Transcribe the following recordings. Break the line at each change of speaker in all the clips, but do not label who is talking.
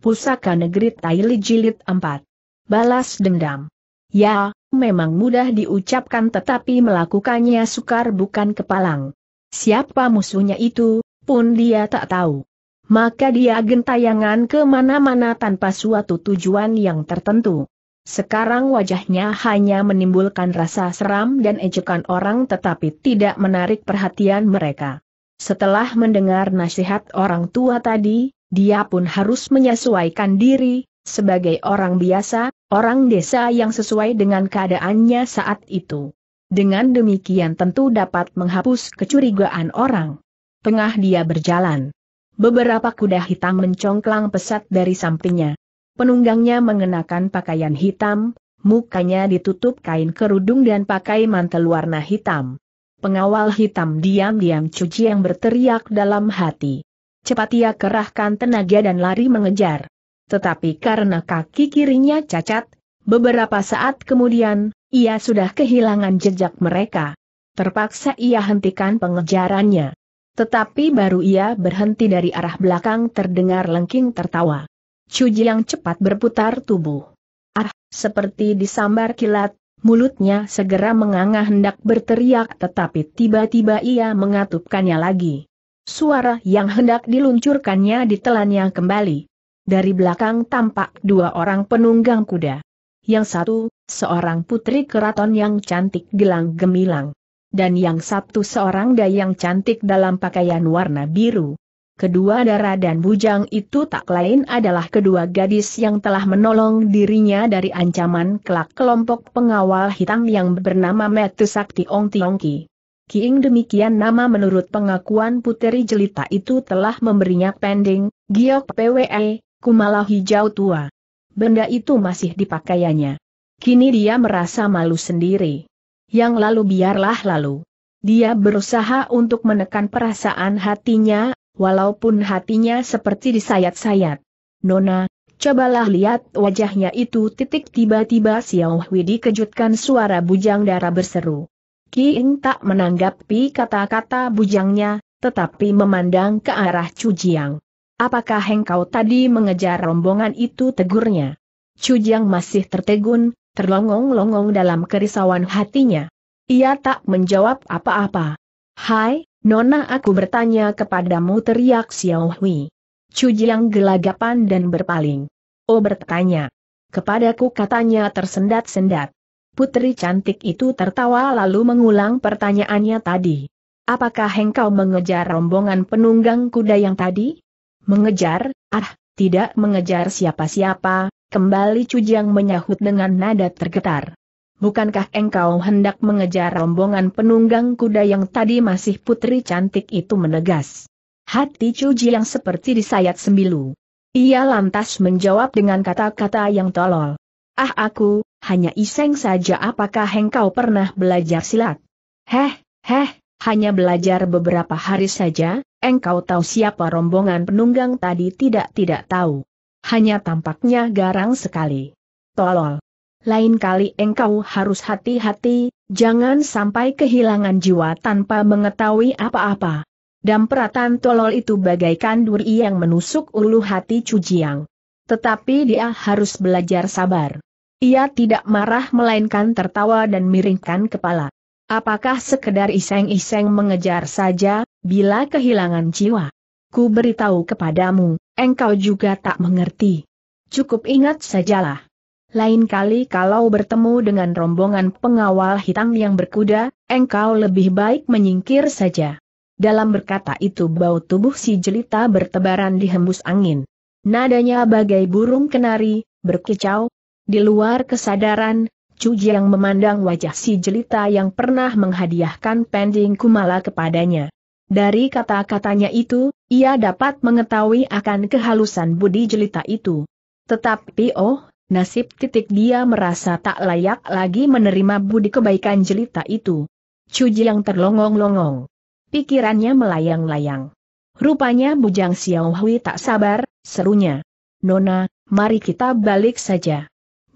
Pusaka Negeri Taili Jilid 4. Balas Dendam. Ya, memang mudah diucapkan tetapi melakukannya sukar bukan kepalang. Siapa musuhnya itu, pun dia tak tahu. Maka dia gentayangan ke mana mana tanpa suatu tujuan yang tertentu. Sekarang wajahnya hanya menimbulkan rasa seram dan ejekan orang tetapi tidak menarik perhatian mereka. Setelah mendengar nasihat orang tua tadi, dia pun harus menyesuaikan diri, sebagai orang biasa, orang desa yang sesuai dengan keadaannya saat itu. Dengan demikian tentu dapat menghapus kecurigaan orang. Tengah dia berjalan. Beberapa kuda hitam mencongklang pesat dari sampingnya. Penunggangnya mengenakan pakaian hitam, mukanya ditutup kain kerudung dan pakai mantel warna hitam. Pengawal hitam diam-diam cuci yang berteriak dalam hati cepat ia kerahkan tenaga dan lari mengejar. Tetapi karena kaki kirinya cacat, beberapa saat kemudian, ia sudah kehilangan jejak mereka. Terpaksa ia hentikan pengejarannya. Tetapi baru ia berhenti dari arah belakang terdengar lengking tertawa. Cuji yang cepat berputar tubuh. Ah, seperti disambar kilat, mulutnya segera menganga hendak berteriak tetapi tiba-tiba ia mengatupkannya lagi. Suara yang hendak diluncurkannya ditelannya kembali. Dari belakang tampak dua orang penunggang kuda. Yang satu, seorang putri keraton yang cantik gelang gemilang. Dan yang satu seorang dayang cantik dalam pakaian warna biru. Kedua darah dan bujang itu tak lain adalah kedua gadis yang telah menolong dirinya dari ancaman kelak kelompok pengawal hitam yang bernama Metu Sakti Ong Tiongki. Kiing demikian nama menurut pengakuan puteri jelita itu telah memberinya pending, giok pwe, kumala hijau tua. Benda itu masih dipakaiannya. Kini dia merasa malu sendiri. Yang lalu biarlah lalu. Dia berusaha untuk menekan perasaan hatinya, walaupun hatinya seperti disayat-sayat. Nona, cobalah lihat wajahnya itu titik tiba-tiba Xiao Hui dikejutkan suara bujang darah berseru. Ki Ing tak menanggapi kata-kata bujangnya, tetapi memandang ke arah Cujiang. Apakah engkau tadi mengejar rombongan itu tegurnya? Cujiang masih tertegun, terlongong-longong dalam kerisauan hatinya. Ia tak menjawab apa-apa. Hai, Nona aku bertanya kepadamu teriak Xiao Hui. Cujiang gelagapan dan berpaling. Oh bertanya. Kepadaku katanya tersendat-sendat. Putri cantik itu tertawa lalu mengulang pertanyaannya tadi. Apakah engkau mengejar rombongan penunggang kuda yang tadi? Mengejar? Ah, tidak mengejar siapa-siapa, kembali Cujang menyahut dengan nada tergetar. Bukankah engkau hendak mengejar rombongan penunggang kuda yang tadi masih putri cantik itu menegas? Hati Cuji yang seperti disayat sembilu. Ia lantas menjawab dengan kata-kata yang tolol. Ah aku, hanya iseng saja apakah engkau pernah belajar silat? Heh, heh, hanya belajar beberapa hari saja, engkau tahu siapa rombongan penunggang tadi tidak-tidak tahu. Hanya tampaknya garang sekali. Tolol. Lain kali engkau harus hati-hati, jangan sampai kehilangan jiwa tanpa mengetahui apa-apa. Dan peratan tolol itu bagaikan duri yang menusuk ulu hati Cujiang. Tetapi dia harus belajar sabar. Ia tidak marah melainkan tertawa dan miringkan kepala. Apakah sekedar iseng-iseng mengejar saja, bila kehilangan jiwa? Ku beritahu kepadamu, engkau juga tak mengerti. Cukup ingat sajalah. Lain kali kalau bertemu dengan rombongan pengawal hitam yang berkuda, engkau lebih baik menyingkir saja. Dalam berkata itu bau tubuh si jelita bertebaran dihembus angin. Nadanya bagai burung kenari, berkicau, di luar kesadaran, Chu Jiang memandang wajah si jelita yang pernah menghadiahkan pending kumala kepadanya. Dari kata-katanya itu, ia dapat mengetahui akan kehalusan budi jelita itu. Tetapi oh, nasib titik dia merasa tak layak lagi menerima budi kebaikan jelita itu. Chu Jiang terlongong-longong. Pikirannya melayang-layang. Rupanya Bujang Xiaohui tak sabar, serunya. Nona, mari kita balik saja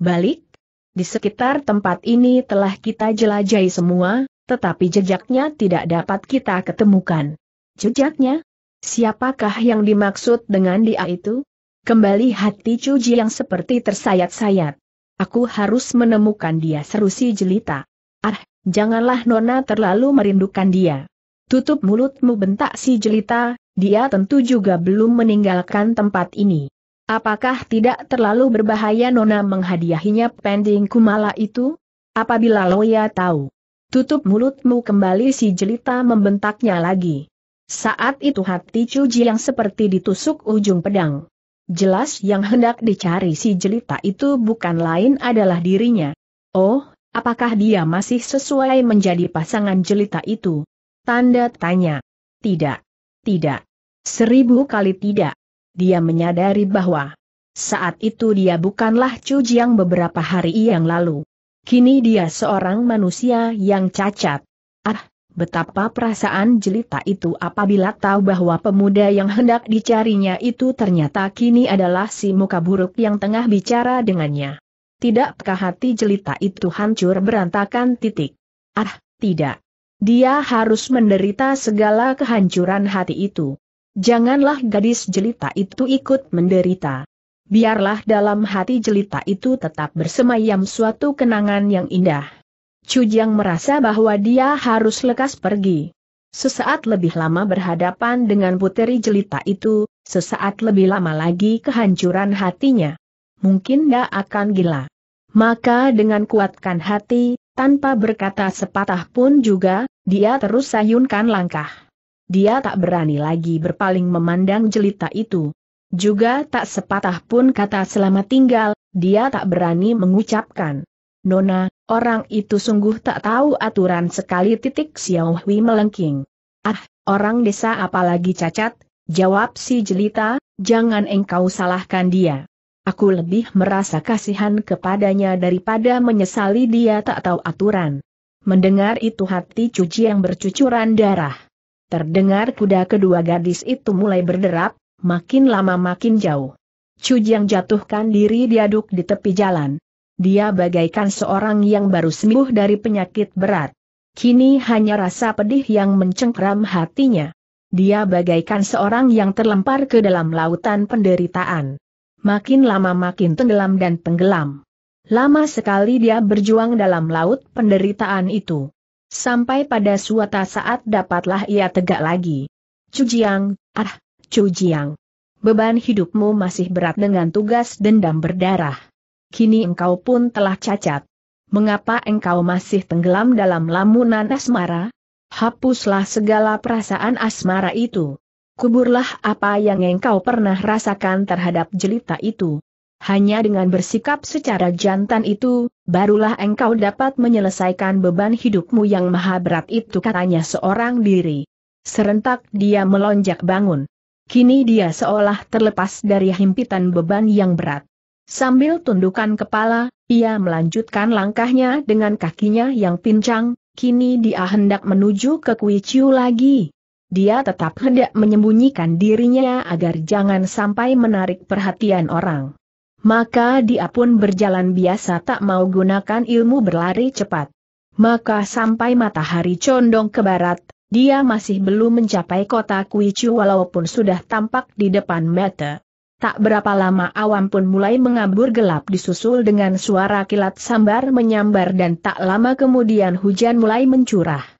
balik? Di sekitar tempat ini telah kita jelajahi semua, tetapi jejaknya tidak dapat kita ketemukan. Jejaknya? Siapakah yang dimaksud dengan dia itu? Kembali hati Cuji yang seperti tersayat-sayat. Aku harus menemukan dia seru si jelita. Ah, janganlah Nona terlalu merindukan dia. Tutup mulutmu bentak si jelita, dia tentu juga belum meninggalkan tempat ini. Apakah tidak terlalu berbahaya Nona menghadiahinya pending kumala itu? Apabila Loya tahu. Tutup mulutmu kembali si jelita membentaknya lagi. Saat itu hati Cuji yang seperti ditusuk ujung pedang. Jelas yang hendak dicari si jelita itu bukan lain adalah dirinya. Oh, apakah dia masih sesuai menjadi pasangan jelita itu? Tanda tanya. Tidak. Tidak. Seribu kali tidak dia menyadari bahwa saat itu dia bukanlah Chu Jiang beberapa hari yang lalu. Kini dia seorang manusia yang cacat. Ah, betapa perasaan jelita itu apabila tahu bahwa pemuda yang hendak dicarinya itu ternyata kini adalah si muka buruk yang tengah bicara dengannya. Tidakkah hati jelita itu hancur berantakan titik? Ah, tidak. Dia harus menderita segala kehancuran hati itu. Janganlah gadis jelita itu ikut menderita. Biarlah dalam hati jelita itu tetap bersemayam suatu kenangan yang indah. Jiang merasa bahwa dia harus lekas pergi. Sesaat lebih lama berhadapan dengan puteri jelita itu, sesaat lebih lama lagi kehancuran hatinya. Mungkin dia akan gila. Maka dengan kuatkan hati, tanpa berkata sepatah pun juga, dia terus sayunkan langkah. Dia tak berani lagi berpaling memandang jelita itu. Juga tak sepatah pun kata selama tinggal, dia tak berani mengucapkan. Nona, orang itu sungguh tak tahu aturan sekali titik Xiao Hui melengking. Ah, orang desa apalagi cacat, jawab si jelita, jangan engkau salahkan dia. Aku lebih merasa kasihan kepadanya daripada menyesali dia tak tahu aturan. Mendengar itu hati cuci yang bercucuran darah. Terdengar kuda kedua gadis itu mulai berderap, makin lama makin jauh. Chu Jiang jatuhkan diri diaduk di tepi jalan. Dia bagaikan seorang yang baru sembuh dari penyakit berat. Kini hanya rasa pedih yang mencengkram hatinya. Dia bagaikan seorang yang terlempar ke dalam lautan penderitaan. Makin lama makin tenggelam dan tenggelam. Lama sekali dia berjuang dalam laut penderitaan itu. Sampai pada suatu saat dapatlah ia tegak lagi. Cujiang, ah, Cujiang. Beban hidupmu masih berat dengan tugas dendam berdarah. Kini engkau pun telah cacat. Mengapa engkau masih tenggelam dalam lamunan asmara? Hapuslah segala perasaan asmara itu. Kuburlah apa yang engkau pernah rasakan terhadap jelita itu. Hanya dengan bersikap secara jantan itu, barulah engkau dapat menyelesaikan beban hidupmu yang maha berat itu katanya seorang diri. Serentak dia melonjak bangun. Kini dia seolah terlepas dari himpitan beban yang berat. Sambil tundukkan kepala, ia melanjutkan langkahnya dengan kakinya yang pincang, kini dia hendak menuju ke Kui Chiu lagi. Dia tetap hendak menyembunyikan dirinya agar jangan sampai menarik perhatian orang maka dia pun berjalan biasa tak mau gunakan ilmu berlari cepat. Maka sampai matahari condong ke barat, dia masih belum mencapai kota Kuichu walaupun sudah tampak di depan mata. Tak berapa lama awam pun mulai mengabur gelap disusul dengan suara kilat sambar menyambar dan tak lama kemudian hujan mulai mencurah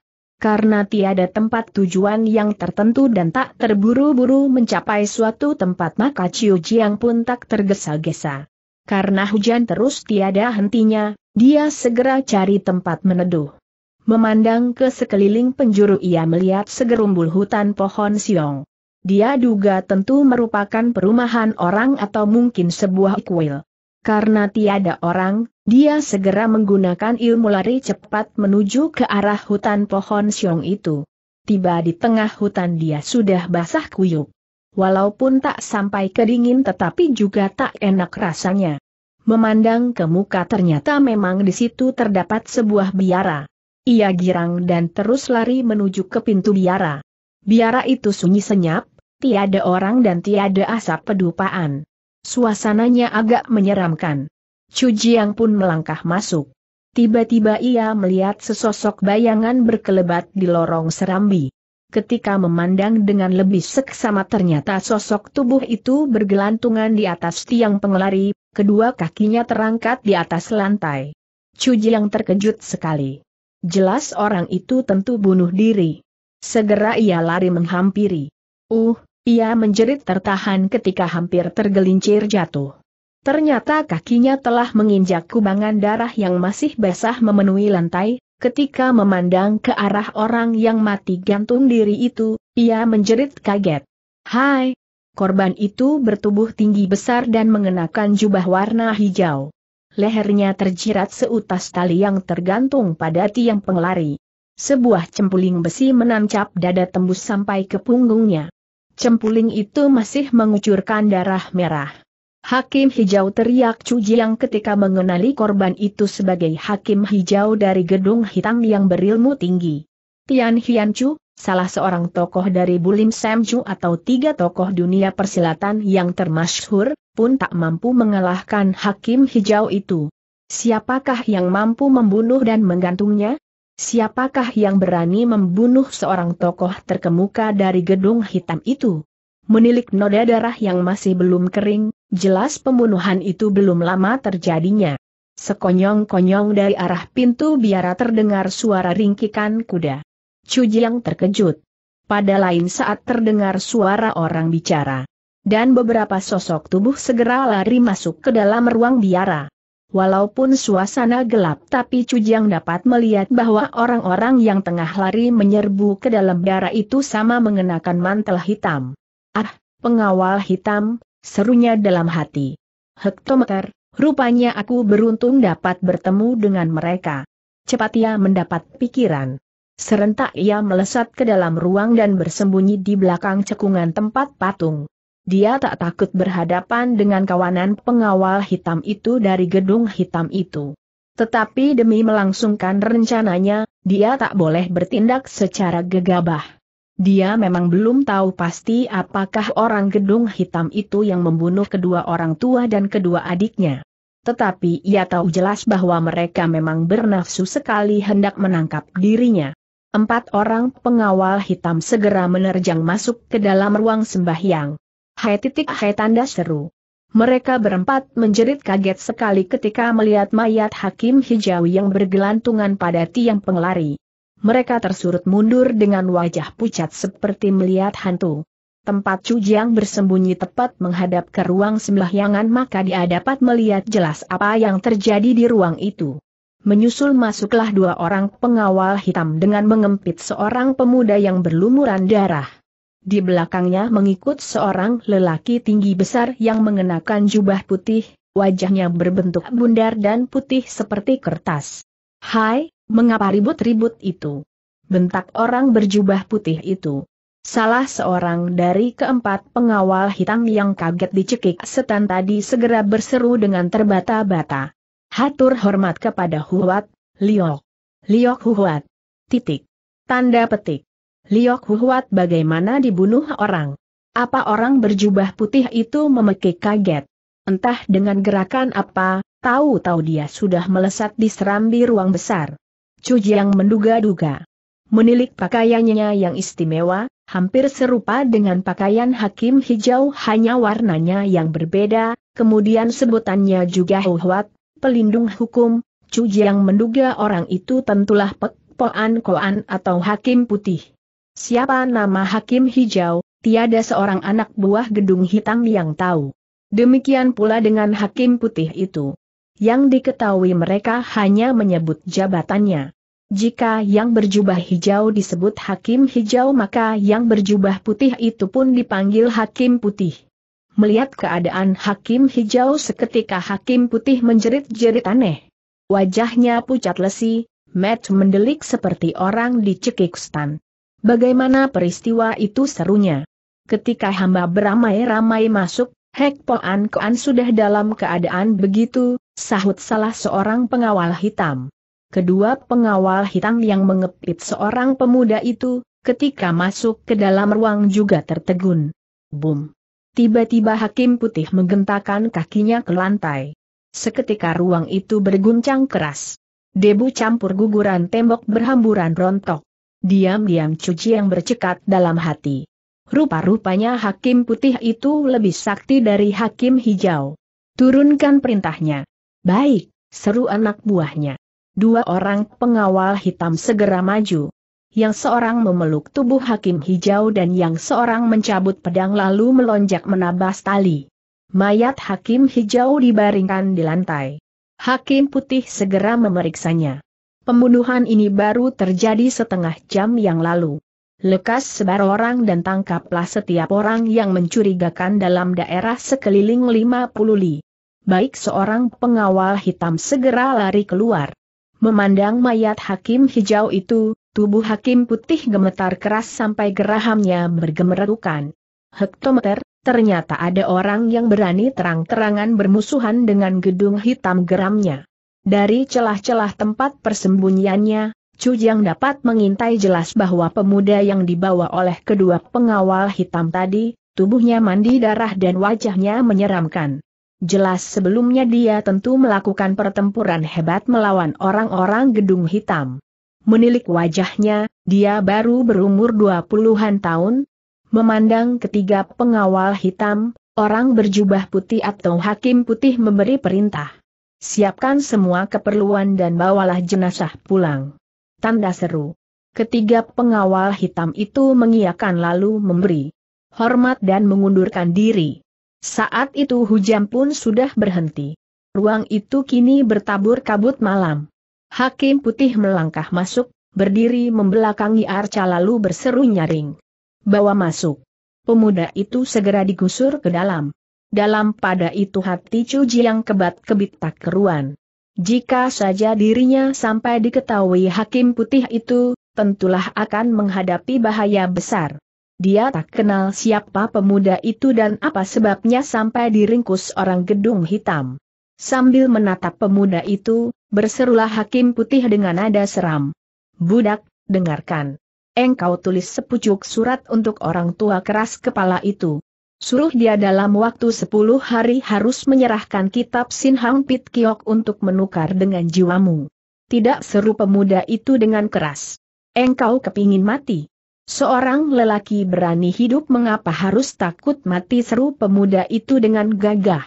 karena tiada tempat tujuan yang tertentu dan tak terburu-buru mencapai suatu tempat maka Chiu Jiang pun tak tergesa-gesa. Karena hujan terus tiada hentinya, dia segera cari tempat meneduh. Memandang ke sekeliling penjuru ia melihat segerumbul hutan pohon siong. Dia duga tentu merupakan perumahan orang atau mungkin sebuah kuil. Karena tiada orang, dia segera menggunakan ilmu lari cepat menuju ke arah hutan pohon siong itu. Tiba di tengah hutan dia sudah basah kuyup. Walaupun tak sampai kedingin tetapi juga tak enak rasanya. Memandang ke muka ternyata memang di situ terdapat sebuah biara. Ia girang dan terus lari menuju ke pintu biara. Biara itu sunyi senyap, tiada orang dan tiada asap pedupaan. Suasananya agak menyeramkan. Chu Jiang pun melangkah masuk. Tiba-tiba ia melihat sesosok bayangan berkelebat di lorong serambi. Ketika memandang dengan lebih seksama ternyata sosok tubuh itu bergelantungan di atas tiang pengelari, kedua kakinya terangkat di atas lantai. Chu yang terkejut sekali. Jelas orang itu tentu bunuh diri. Segera ia lari menghampiri. Uh, ia menjerit tertahan ketika hampir tergelincir jatuh. Ternyata kakinya telah menginjak kubangan darah yang masih basah memenuhi lantai, ketika memandang ke arah orang yang mati gantung diri itu, ia menjerit kaget. Hai! Korban itu bertubuh tinggi besar dan mengenakan jubah warna hijau. Lehernya terjirat seutas tali yang tergantung pada tiang penglari. Sebuah cempuling besi menancap dada tembus sampai ke punggungnya. Cempuling itu masih mengucurkan darah merah. Hakim Hijau teriak yang ketika mengenali korban itu sebagai Hakim Hijau dari Gedung Hitam yang berilmu tinggi. Tian Hian Chu, salah seorang tokoh dari Bulim Sam Chu atau tiga tokoh dunia persilatan yang termasyhur, pun tak mampu mengalahkan Hakim Hijau itu. Siapakah yang mampu membunuh dan menggantungnya? Siapakah yang berani membunuh seorang tokoh terkemuka dari gedung hitam itu? Menilik noda darah yang masih belum kering, jelas pembunuhan itu belum lama terjadinya. Sekonyong-konyong dari arah pintu biara terdengar suara ringkikan kuda. Cujiang terkejut. Pada lain saat terdengar suara orang bicara. Dan beberapa sosok tubuh segera lari masuk ke dalam ruang biara. Walaupun suasana gelap tapi Cujang dapat melihat bahwa orang-orang yang tengah lari menyerbu ke dalam darah itu sama mengenakan mantel hitam. Ah, pengawal hitam, serunya dalam hati. Hektometer, rupanya aku beruntung dapat bertemu dengan mereka. Cepat ia mendapat pikiran. Serentak ia melesat ke dalam ruang dan bersembunyi di belakang cekungan tempat patung. Dia tak takut berhadapan dengan kawanan pengawal hitam itu dari gedung hitam itu. Tetapi demi melangsungkan rencananya, dia tak boleh bertindak secara gegabah. Dia memang belum tahu pasti apakah orang gedung hitam itu yang membunuh kedua orang tua dan kedua adiknya. Tetapi ia tahu jelas bahwa mereka memang bernafsu sekali hendak menangkap dirinya. Empat orang pengawal hitam segera menerjang masuk ke dalam ruang sembahyang. Hai titik hai tanda seru. Mereka berempat menjerit kaget sekali ketika melihat mayat Hakim hijau yang bergelantungan pada tiang pengelari. Mereka tersurut mundur dengan wajah pucat seperti melihat hantu. Tempat Cujang bersembunyi tepat menghadap ke ruang sembahyangan maka dia dapat melihat jelas apa yang terjadi di ruang itu. Menyusul masuklah dua orang pengawal hitam dengan mengempit seorang pemuda yang berlumuran darah. Di belakangnya mengikut seorang lelaki tinggi besar yang mengenakan jubah putih, wajahnya berbentuk bundar dan putih seperti kertas. Hai, mengapa ribut-ribut itu? Bentak orang berjubah putih itu. Salah seorang dari keempat pengawal hitam yang kaget dicekik setan tadi segera berseru dengan terbata-bata. Hatur hormat kepada Huat, Liok. Liok Huat. Titik. Tanda petik. Liok huwat bagaimana dibunuh orang. Apa orang berjubah putih itu memekik kaget. Entah dengan gerakan apa, tahu-tahu dia sudah melesat di serambi ruang besar. Cujiang menduga-duga. Menilik pakaiannya yang istimewa, hampir serupa dengan pakaian hakim hijau hanya warnanya yang berbeda, kemudian sebutannya juga huwat, pelindung hukum, Cujiang menduga orang itu tentulah Pek Poan Koan atau hakim putih. Siapa nama Hakim Hijau, tiada seorang anak buah gedung hitam yang tahu. Demikian pula dengan Hakim Putih itu. Yang diketahui mereka hanya menyebut jabatannya. Jika yang berjubah hijau disebut hakim hijau maka yang berjubah putih itu pun dipanggil hakim putih. Melihat keadaan hakim hijau seketika hakim putih menjerit-jerit aneh. Wajahnya pucat lesi, Matt mendelik seperti orang dicekik stan. Bagaimana peristiwa itu serunya? Ketika hamba beramai-ramai masuk, Hek Po An Koan sudah dalam keadaan begitu, sahut salah seorang pengawal hitam. Kedua pengawal hitam yang mengepit seorang pemuda itu, ketika masuk ke dalam ruang juga tertegun. Boom! Tiba-tiba hakim putih menggentakan kakinya ke lantai. Seketika ruang itu berguncang keras. Debu campur guguran tembok berhamburan rontok diam-diam cuci yang bercekat dalam hati. Rupa-rupanya hakim putih itu lebih sakti dari hakim hijau. Turunkan perintahnya. Baik, seru anak buahnya. Dua orang pengawal hitam segera maju. Yang seorang memeluk tubuh hakim hijau dan yang seorang mencabut pedang lalu melonjak menabas tali. Mayat hakim hijau dibaringkan di lantai. Hakim putih segera memeriksanya. Pembunuhan ini baru terjadi setengah jam yang lalu. Lekas sebar orang dan tangkaplah setiap orang yang mencurigakan dalam daerah sekeliling 50 li. Baik seorang pengawal hitam segera lari keluar. Memandang mayat hakim hijau itu, tubuh hakim putih gemetar keras sampai gerahamnya bergemerukan. Hektometer, ternyata ada orang yang berani terang-terangan bermusuhan dengan gedung hitam geramnya. Dari celah-celah tempat persembunyiannya, Cujang dapat mengintai jelas bahwa pemuda yang dibawa oleh kedua pengawal hitam tadi, tubuhnya mandi darah dan wajahnya menyeramkan. Jelas sebelumnya dia tentu melakukan pertempuran hebat melawan orang-orang gedung hitam. Menilik wajahnya, dia baru berumur 20-an tahun. Memandang ketiga pengawal hitam, orang berjubah putih atau hakim putih memberi perintah. Siapkan semua keperluan dan bawalah jenazah pulang. Tanda seru. Ketiga pengawal hitam itu mengiakan lalu memberi hormat dan mengundurkan diri. Saat itu hujan pun sudah berhenti. Ruang itu kini bertabur kabut malam. Hakim putih melangkah masuk, berdiri membelakangi Arca lalu berseru nyaring. Bawa masuk. Pemuda itu segera digusur ke dalam dalam pada itu hati Cuji yang kebat-kebit tak keruan. Jika saja dirinya sampai diketahui hakim putih itu, tentulah akan menghadapi bahaya besar. Dia tak kenal siapa pemuda itu dan apa sebabnya sampai diringkus orang gedung hitam. Sambil menatap pemuda itu, berserulah hakim putih dengan nada seram. Budak, dengarkan. Engkau tulis sepucuk surat untuk orang tua keras kepala itu suruh dia dalam waktu sepuluh hari harus menyerahkan kitab Sinhang Hang Pit Kiok untuk menukar dengan jiwamu. Tidak seru pemuda itu dengan keras. Engkau kepingin mati. Seorang lelaki berani hidup mengapa harus takut mati seru pemuda itu dengan gagah.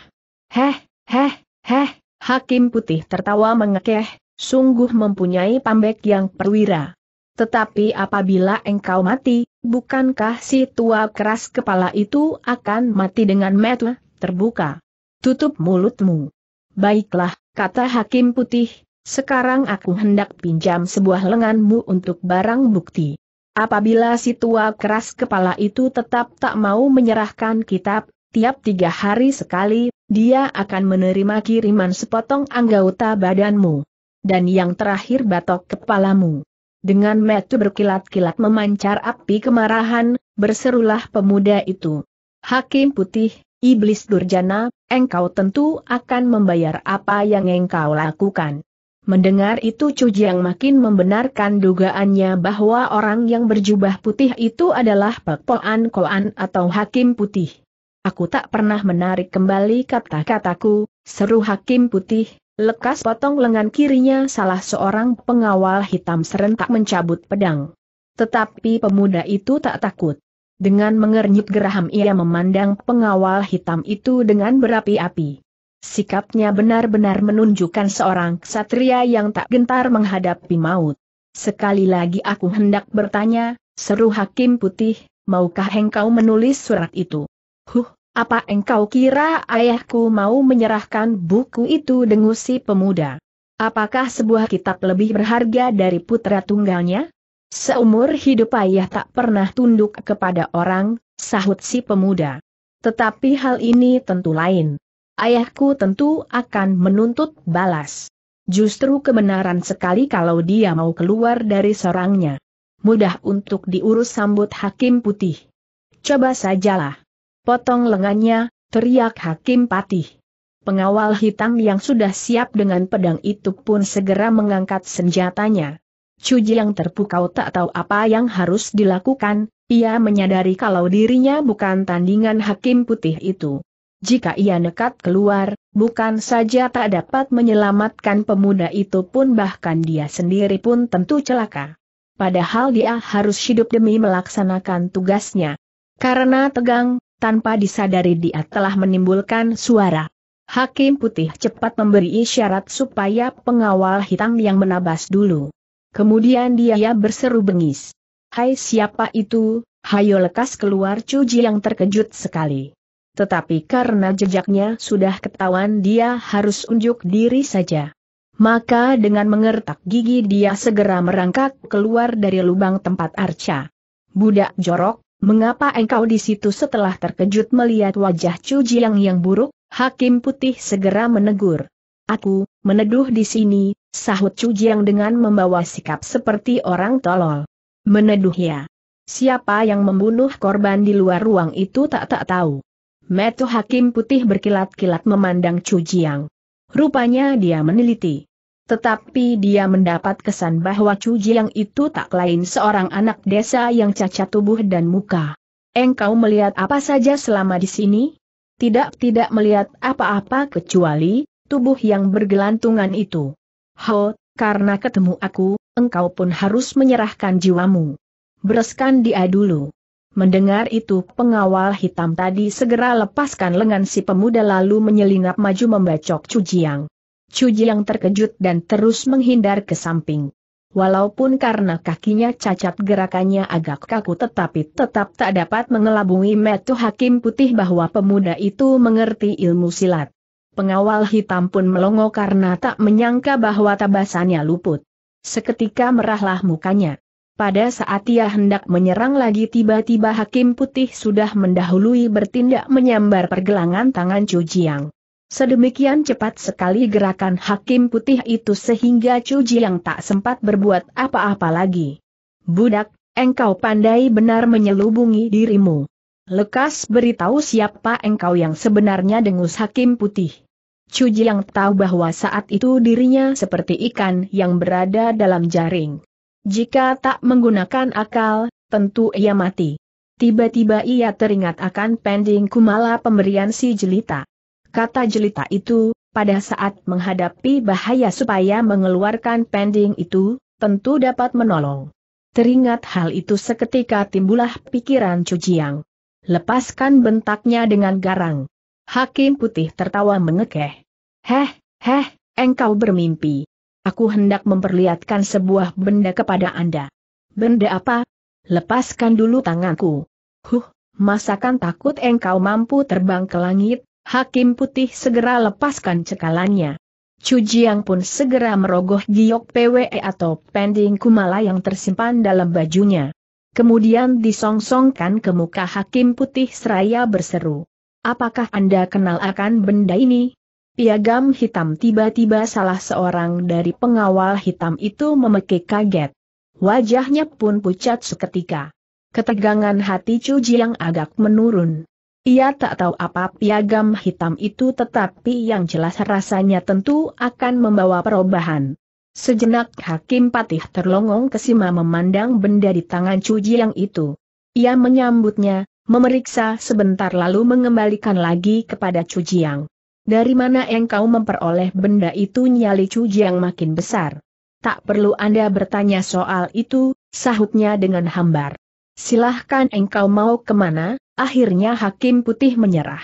Heh, heh, heh, hakim putih tertawa mengekeh, sungguh mempunyai pambek yang perwira. Tetapi apabila engkau mati, bukankah si tua keras kepala itu akan mati dengan metu, terbuka? Tutup mulutmu. Baiklah, kata hakim putih, sekarang aku hendak pinjam sebuah lenganmu untuk barang bukti. Apabila si tua keras kepala itu tetap tak mau menyerahkan kitab, tiap tiga hari sekali, dia akan menerima kiriman sepotong anggota badanmu. Dan yang terakhir batok kepalamu. Dengan metu berkilat-kilat memancar api kemarahan, berserulah pemuda itu. Hakim putih, iblis durjana, engkau tentu akan membayar apa yang engkau lakukan. Mendengar itu Jiang makin membenarkan dugaannya bahwa orang yang berjubah putih itu adalah Pekpoan Koan atau Hakim Putih. Aku tak pernah menarik kembali kata-kataku, seru Hakim Putih, Lekas potong lengan kirinya salah seorang pengawal hitam serentak mencabut pedang. Tetapi pemuda itu tak takut. Dengan mengernyit geraham ia memandang pengawal hitam itu dengan berapi-api. Sikapnya benar-benar menunjukkan seorang ksatria yang tak gentar menghadapi maut. Sekali lagi aku hendak bertanya, seru hakim putih, maukah engkau menulis surat itu? Huh, apa engkau kira ayahku mau menyerahkan buku itu dengus si pemuda? Apakah sebuah kitab lebih berharga dari putra tunggalnya? Seumur hidup ayah tak pernah tunduk kepada orang, sahut si pemuda. Tetapi hal ini tentu lain. Ayahku tentu akan menuntut balas. Justru kebenaran sekali kalau dia mau keluar dari sorangnya. Mudah untuk diurus sambut hakim putih. Coba sajalah potong lengannya, teriak Hakim Patih. Pengawal hitam yang sudah siap dengan pedang itu pun segera mengangkat senjatanya. Cuji yang terpukau tak tahu apa yang harus dilakukan, ia menyadari kalau dirinya bukan tandingan Hakim Putih itu. Jika ia nekat keluar, bukan saja tak dapat menyelamatkan pemuda itu pun bahkan dia sendiri pun tentu celaka. Padahal dia harus hidup demi melaksanakan tugasnya. Karena tegang, tanpa disadari dia telah menimbulkan suara. Hakim putih cepat memberi isyarat supaya pengawal hitam yang menabas dulu. Kemudian dia berseru bengis. Hai siapa itu, hayo lekas keluar cuji yang terkejut sekali. Tetapi karena jejaknya sudah ketahuan dia harus unjuk diri saja. Maka dengan mengertak gigi dia segera merangkak keluar dari lubang tempat arca. Budak jorok, Mengapa engkau di situ setelah terkejut melihat wajah Chu Jiang yang buruk? Hakim putih segera menegur. Aku, meneduh di sini, sahut Chu Jiang dengan membawa sikap seperti orang tolol. Meneduh ya. Siapa yang membunuh korban di luar ruang itu tak tak tahu. Metu Hakim Putih berkilat-kilat memandang Chu Jiang. Rupanya dia meneliti. Tetapi dia mendapat kesan bahwa Chu Jiang itu tak lain seorang anak desa yang cacat tubuh dan muka. Engkau melihat apa saja selama di sini? Tidak-tidak melihat apa-apa kecuali tubuh yang bergelantungan itu. Ho, karena ketemu aku, engkau pun harus menyerahkan jiwamu. Bereskan dia dulu. Mendengar itu pengawal hitam tadi segera lepaskan lengan si pemuda lalu menyelinap maju membacok Chu Jiang. Cuji yang terkejut dan terus menghindar ke samping. Walaupun karena kakinya cacat gerakannya agak kaku tetapi tetap tak dapat mengelabui metu hakim putih bahwa pemuda itu mengerti ilmu silat. Pengawal hitam pun melongo karena tak menyangka bahwa tabasannya luput. Seketika merahlah mukanya. Pada saat ia hendak menyerang lagi tiba-tiba hakim putih sudah mendahului bertindak menyambar pergelangan tangan Chu Jiang. Sedemikian cepat sekali gerakan hakim putih itu sehingga Cuji yang tak sempat berbuat apa-apa lagi. Budak, engkau pandai benar menyelubungi dirimu. Lekas beritahu siapa engkau yang sebenarnya dengus hakim putih. Cuji yang tahu bahwa saat itu dirinya seperti ikan yang berada dalam jaring. Jika tak menggunakan akal, tentu ia mati. Tiba-tiba ia teringat akan pending kumala pemberian si jelita kata jelita itu, pada saat menghadapi bahaya supaya mengeluarkan pending itu, tentu dapat menolong. Teringat hal itu seketika timbulah pikiran Cujiang. Lepaskan bentaknya dengan garang. Hakim putih tertawa mengekeh. Heh, heh, engkau bermimpi. Aku hendak memperlihatkan sebuah benda kepada Anda. Benda apa? Lepaskan dulu tanganku. Huh, masakan takut engkau mampu terbang ke langit, Hakim Putih segera lepaskan cekalannya. Jiang pun segera merogoh giok PWE atau pending kumala yang tersimpan dalam bajunya. Kemudian disongsongkan ke muka Hakim Putih seraya berseru. Apakah Anda kenal akan benda ini? Piagam hitam tiba-tiba salah seorang dari pengawal hitam itu memekik kaget. Wajahnya pun pucat seketika. Ketegangan hati Jiang agak menurun. Ia tak tahu apa piagam hitam itu tetapi yang jelas rasanya tentu akan membawa perubahan. Sejenak Hakim Patih terlongong kesima memandang benda di tangan cuji yang itu. Ia menyambutnya, memeriksa sebentar lalu mengembalikan lagi kepada Cujiang. Dari mana engkau memperoleh benda itu nyali Cujiang makin besar? Tak perlu Anda bertanya soal itu, sahutnya dengan hambar. Silahkan engkau mau kemana, akhirnya Hakim Putih menyerah.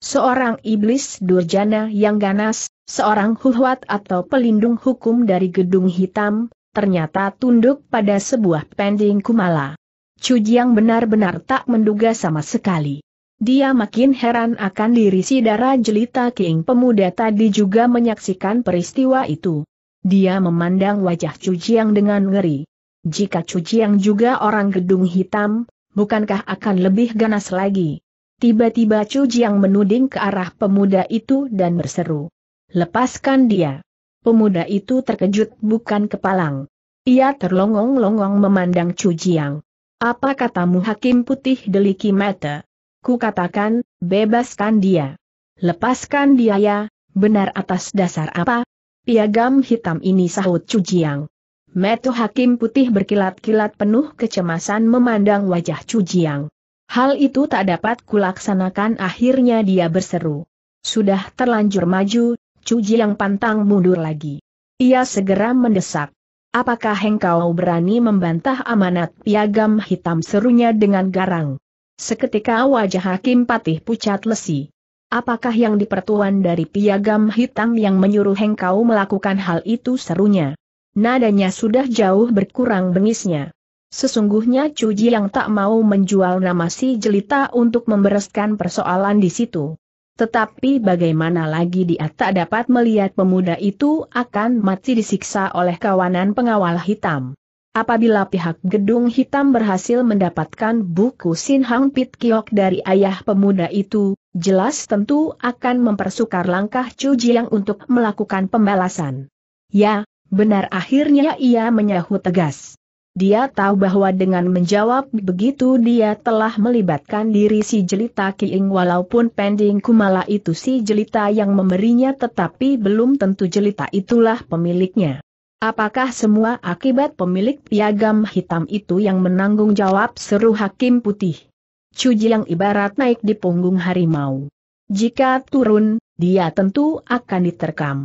Seorang iblis durjana yang ganas, seorang huhwat atau pelindung hukum dari gedung hitam, ternyata tunduk pada sebuah pending kumala. Cujiang benar-benar tak menduga sama sekali. Dia makin heran akan diri si darah jelita King pemuda tadi juga menyaksikan peristiwa itu. Dia memandang wajah Cujiang dengan ngeri. Jika Cuci yang juga orang gedung hitam, bukankah akan lebih ganas lagi? Tiba-tiba Cuci yang menuding ke arah pemuda itu dan berseru. Lepaskan dia. Pemuda itu terkejut bukan kepalang. Ia terlongong-longong memandang Cuci yang. Apa katamu hakim putih deliki mata? Ku katakan, bebaskan dia. Lepaskan dia ya, benar atas dasar apa? Piagam hitam ini sahut Cujiang. Metu Hakim Putih berkilat-kilat penuh kecemasan memandang wajah Cujiang. Hal itu tak dapat kulaksanakan akhirnya dia berseru. Sudah terlanjur maju, Cujiang pantang mundur lagi. Ia segera mendesak. Apakah engkau berani membantah amanat piagam hitam serunya dengan garang? Seketika wajah Hakim Patih pucat lesi. Apakah yang dipertuan dari piagam hitam yang menyuruh engkau melakukan hal itu serunya? Nadanya sudah jauh berkurang bengisnya. Sesungguhnya Cuji yang tak mau menjual nama si jelita untuk membereskan persoalan di situ. Tetapi bagaimana lagi dia tak dapat melihat pemuda itu akan mati disiksa oleh kawanan pengawal hitam. Apabila pihak gedung hitam berhasil mendapatkan buku Sin Hang Pit Kiok dari ayah pemuda itu, jelas tentu akan mempersukar langkah Chu Jiang untuk melakukan pembalasan. Ya, Benar akhirnya ia menyahut tegas. Dia tahu bahwa dengan menjawab begitu dia telah melibatkan diri si jelita Kiing walaupun pending kumala itu si jelita yang memberinya tetapi belum tentu jelita itulah pemiliknya. Apakah semua akibat pemilik piagam hitam itu yang menanggung jawab seru hakim putih? Cuji yang ibarat naik di punggung harimau. Jika turun, dia tentu akan diterkam.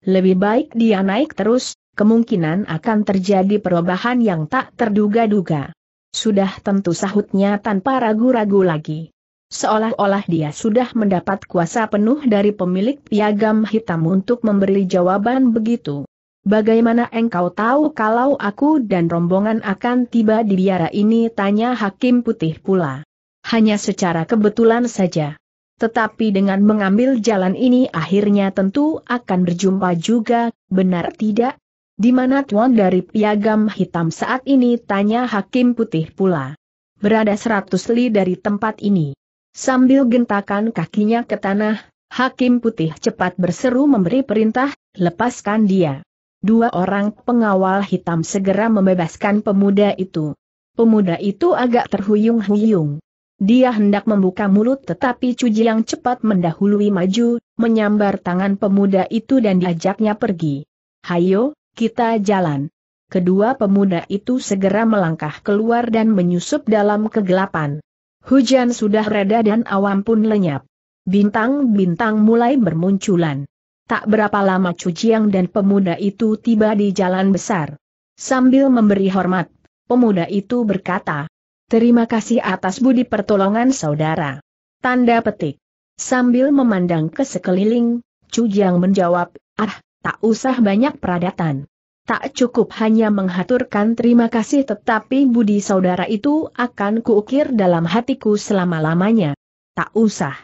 Lebih baik dia naik terus, kemungkinan akan terjadi perubahan yang tak terduga-duga. Sudah tentu sahutnya tanpa ragu-ragu lagi. Seolah-olah dia sudah mendapat kuasa penuh dari pemilik piagam hitam untuk memberi jawaban begitu. Bagaimana engkau tahu kalau aku dan rombongan akan tiba di biara ini? Tanya Hakim Putih pula. Hanya secara kebetulan saja. Tetapi dengan mengambil jalan ini akhirnya tentu akan berjumpa juga, benar tidak? Di mana tuan dari piagam hitam saat ini tanya hakim putih pula. Berada seratus li dari tempat ini. Sambil gentakan kakinya ke tanah, hakim putih cepat berseru memberi perintah, lepaskan dia. Dua orang pengawal hitam segera membebaskan pemuda itu. Pemuda itu agak terhuyung-huyung. Dia hendak membuka mulut tetapi Cuji yang cepat mendahului maju, menyambar tangan pemuda itu dan diajaknya pergi. Hayo, kita jalan. Kedua pemuda itu segera melangkah keluar dan menyusup dalam kegelapan. Hujan sudah reda dan awam pun lenyap. Bintang-bintang mulai bermunculan. Tak berapa lama Cujiang dan pemuda itu tiba di jalan besar. Sambil memberi hormat, pemuda itu berkata, Terima kasih atas budi pertolongan saudara. Tanda petik. Sambil memandang ke sekeliling, Jiang menjawab, ah, tak usah banyak peradatan. Tak cukup hanya menghaturkan terima kasih tetapi budi saudara itu akan kuukir dalam hatiku selama-lamanya. Tak usah.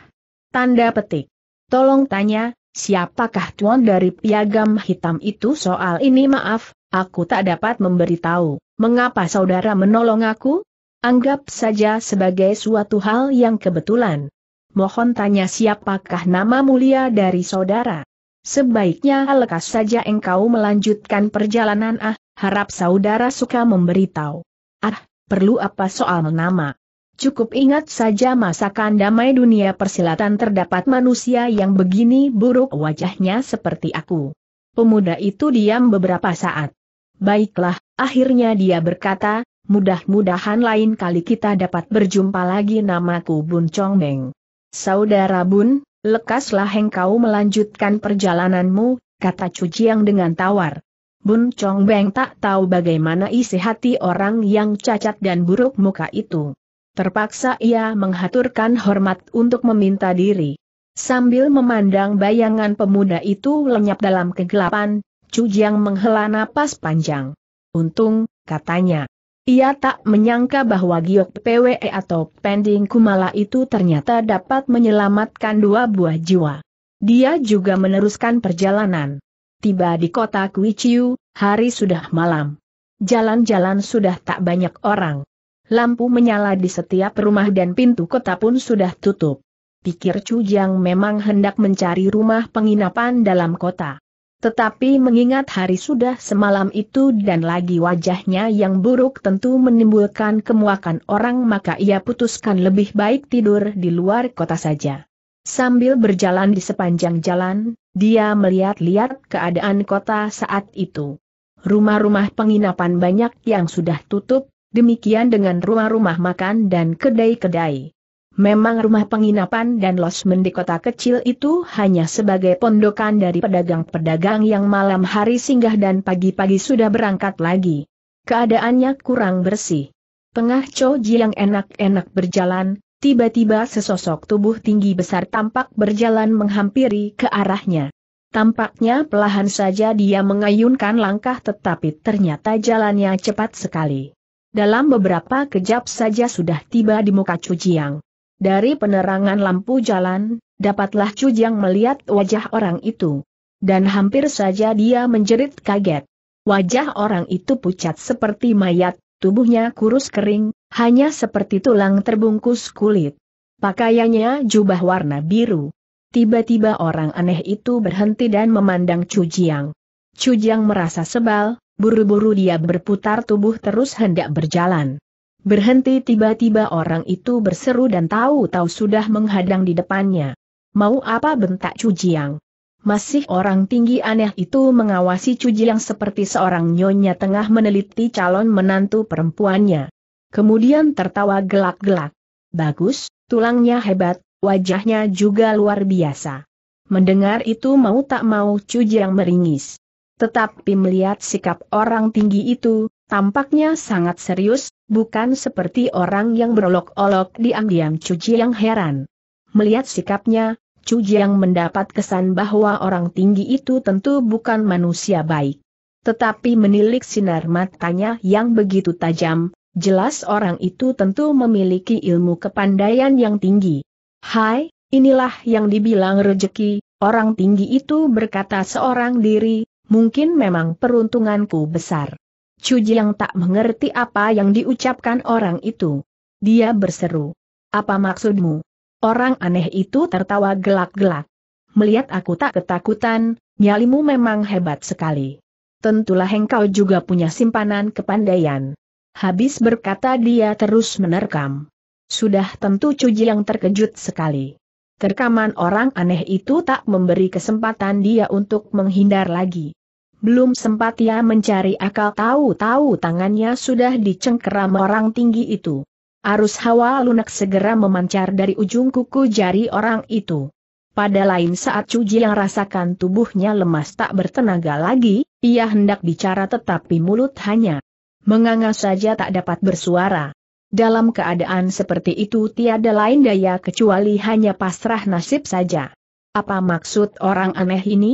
Tanda petik. Tolong tanya, siapakah tuan dari piagam hitam itu soal ini maaf, aku tak dapat memberitahu. Mengapa saudara menolong aku? Anggap saja sebagai suatu hal yang kebetulan. Mohon tanya siapakah nama mulia dari saudara. Sebaiknya lekas saja engkau melanjutkan perjalanan ah, harap saudara suka memberitahu. Ah, perlu apa soal nama? Cukup ingat saja masakan damai dunia persilatan terdapat manusia yang begini buruk wajahnya seperti aku. Pemuda itu diam beberapa saat. Baiklah, akhirnya dia berkata, mudah-mudahan lain kali kita dapat berjumpa lagi namaku Bun Chong Meng. Saudara Bun, lekaslah engkau melanjutkan perjalananmu, kata Cuciang dengan tawar. Bun Chong Beng tak tahu bagaimana isi hati orang yang cacat dan buruk muka itu. Terpaksa ia menghaturkan hormat untuk meminta diri. Sambil memandang bayangan pemuda itu lenyap dalam kegelapan, Chu Jiang menghela napas panjang. Untung, katanya. Ia tak menyangka bahwa giok PWE atau pending kumala itu ternyata dapat menyelamatkan dua buah jiwa. Dia juga meneruskan perjalanan. Tiba di kota Kuichiu, hari sudah malam. Jalan-jalan sudah tak banyak orang. Lampu menyala di setiap rumah dan pintu kota pun sudah tutup. Pikir Cujang memang hendak mencari rumah penginapan dalam kota. Tetapi mengingat hari sudah semalam itu dan lagi wajahnya yang buruk tentu menimbulkan kemuakan orang maka ia putuskan lebih baik tidur di luar kota saja. Sambil berjalan di sepanjang jalan, dia melihat-lihat keadaan kota saat itu. Rumah-rumah penginapan banyak yang sudah tutup, demikian dengan rumah-rumah makan dan kedai-kedai. Memang rumah penginapan dan los di kota kecil itu hanya sebagai pondokan dari pedagang-pedagang yang malam hari singgah dan pagi-pagi sudah berangkat lagi. Keadaannya kurang bersih. Tengah Choji yang enak-enak berjalan, tiba-tiba sesosok tubuh tinggi besar tampak berjalan menghampiri ke arahnya. Tampaknya pelahan saja dia mengayunkan langkah tetapi ternyata jalannya cepat sekali. Dalam beberapa kejap saja sudah tiba di muka Cujiang. Dari penerangan lampu jalan, dapatlah Jiang melihat wajah orang itu. Dan hampir saja dia menjerit kaget. Wajah orang itu pucat seperti mayat, tubuhnya kurus kering, hanya seperti tulang terbungkus kulit. Pakaiannya jubah warna biru. Tiba-tiba orang aneh itu berhenti dan memandang Jiang. Chu Jiang merasa sebal, buru-buru dia berputar tubuh terus hendak berjalan. Berhenti tiba-tiba orang itu berseru dan tahu-tahu sudah menghadang di depannya. Mau apa bentak Cujiang? Masih orang tinggi aneh itu mengawasi Cujiang seperti seorang nyonya tengah meneliti calon menantu perempuannya. Kemudian tertawa gelak-gelak. Bagus, tulangnya hebat, wajahnya juga luar biasa. Mendengar itu mau tak mau Cujiang meringis. Tetapi melihat sikap orang tinggi itu, Tampaknya sangat serius, bukan seperti orang yang berolok-olok diam-diam Cuji yang heran. Melihat sikapnya, Cuji yang mendapat kesan bahwa orang tinggi itu tentu bukan manusia baik. Tetapi menilik sinar matanya yang begitu tajam, jelas orang itu tentu memiliki ilmu kepandaian yang tinggi. Hai, inilah yang dibilang rejeki, orang tinggi itu berkata seorang diri, mungkin memang peruntunganku besar. Cuji yang tak mengerti apa yang diucapkan orang itu. Dia berseru. Apa maksudmu? Orang aneh itu tertawa gelak-gelak. Melihat aku tak ketakutan, nyalimu memang hebat sekali. Tentulah engkau juga punya simpanan kepandaian. Habis berkata dia terus menerkam. Sudah tentu Cuji yang terkejut sekali. Terkaman orang aneh itu tak memberi kesempatan dia untuk menghindar lagi. Belum sempat ia mencari akal tahu-tahu tangannya sudah dicengkeram orang tinggi itu. Arus hawa lunak segera memancar dari ujung kuku jari orang itu. Pada lain saat Cuji yang rasakan tubuhnya lemas tak bertenaga lagi, ia hendak bicara tetapi mulut hanya menganga saja tak dapat bersuara. Dalam keadaan seperti itu tiada lain daya kecuali hanya pasrah nasib saja. Apa maksud orang aneh ini?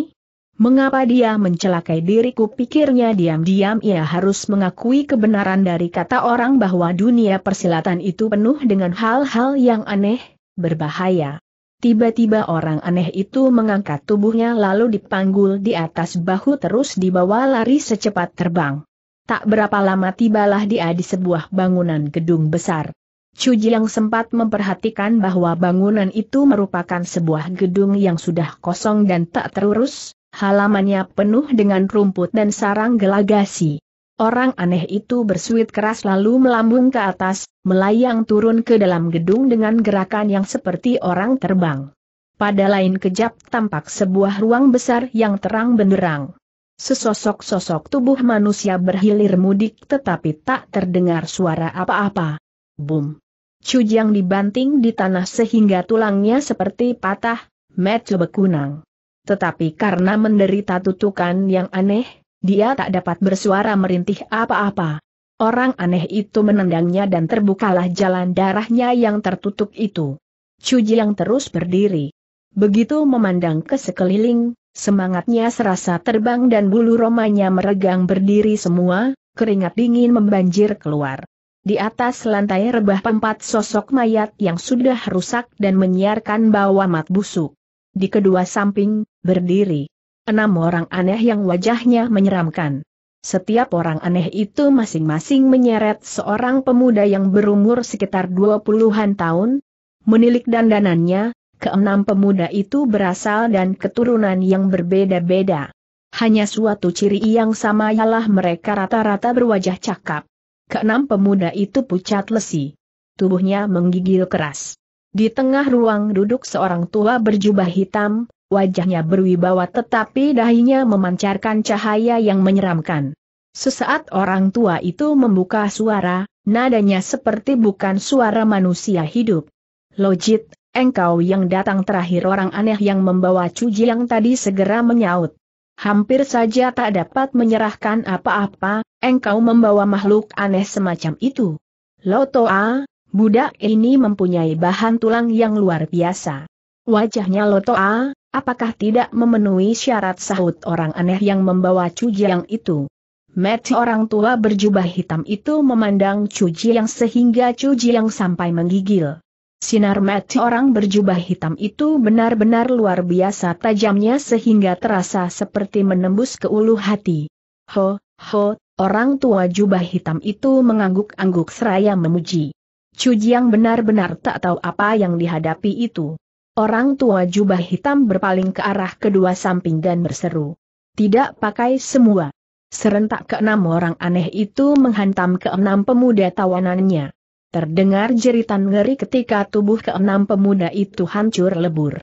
Mengapa dia mencelakai diriku pikirnya diam-diam ia harus mengakui kebenaran dari kata orang bahwa dunia persilatan itu penuh dengan hal-hal yang aneh, berbahaya. Tiba-tiba orang aneh itu mengangkat tubuhnya lalu dipanggul di atas bahu terus dibawa lari secepat terbang. Tak berapa lama tibalah dia di sebuah bangunan gedung besar. Cuji yang sempat memperhatikan bahwa bangunan itu merupakan sebuah gedung yang sudah kosong dan tak terurus, Halamannya penuh dengan rumput dan sarang gelagasi. Orang aneh itu bersuit keras lalu melambung ke atas, melayang turun ke dalam gedung dengan gerakan yang seperti orang terbang. Pada lain kejap tampak sebuah ruang besar yang terang benderang. Sesosok-sosok tubuh manusia berhilir mudik tetapi tak terdengar suara apa-apa. Bum! Jiang dibanting di tanah sehingga tulangnya seperti patah, metu bekunang. Tetapi karena menderita tutukan yang aneh, dia tak dapat bersuara merintih apa-apa. Orang aneh itu menendangnya dan terbukalah jalan darahnya yang tertutup itu. Cuji yang terus berdiri. Begitu memandang ke sekeliling, semangatnya serasa terbang dan bulu romanya meregang berdiri semua, keringat dingin membanjir keluar. Di atas lantai rebah empat sosok mayat yang sudah rusak dan menyiarkan bau amat busuk. Di kedua samping, berdiri. Enam orang aneh yang wajahnya menyeramkan. Setiap orang aneh itu masing-masing menyeret seorang pemuda yang berumur sekitar dua puluhan tahun. Menilik dandanannya, keenam pemuda itu berasal dan keturunan yang berbeda-beda. Hanya suatu ciri yang sama ialah mereka rata-rata berwajah cakap. Keenam pemuda itu pucat lesi. Tubuhnya menggigil keras. Di tengah ruang duduk seorang tua berjubah hitam, wajahnya berwibawa tetapi dahinya memancarkan cahaya yang menyeramkan. Sesaat orang tua itu membuka suara, nadanya seperti bukan suara manusia hidup. Lojit, engkau yang datang terakhir orang aneh yang membawa cuji yang tadi segera menyaut. Hampir saja tak dapat menyerahkan apa-apa, engkau membawa makhluk aneh semacam itu. Lotoa, Budak ini mempunyai bahan tulang yang luar biasa. Wajahnya lotoa, apakah tidak memenuhi syarat sahut orang aneh yang membawa yang itu? Met orang tua berjubah hitam itu memandang yang sehingga yang sampai menggigil. Sinar met orang berjubah hitam itu benar-benar luar biasa tajamnya sehingga terasa seperti menembus ke ulu hati. Ho, ho, orang tua jubah hitam itu mengangguk-angguk seraya memuji. Chu Jiang benar-benar tak tahu apa yang dihadapi itu. Orang tua jubah hitam berpaling ke arah kedua samping dan berseru. Tidak pakai semua. Serentak ke enam orang aneh itu menghantam keenam pemuda tawanannya. Terdengar jeritan ngeri ketika tubuh keenam pemuda itu hancur lebur.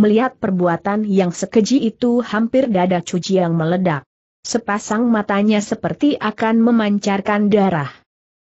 Melihat perbuatan yang sekeji itu hampir dada cuci yang meledak. Sepasang matanya seperti akan memancarkan darah.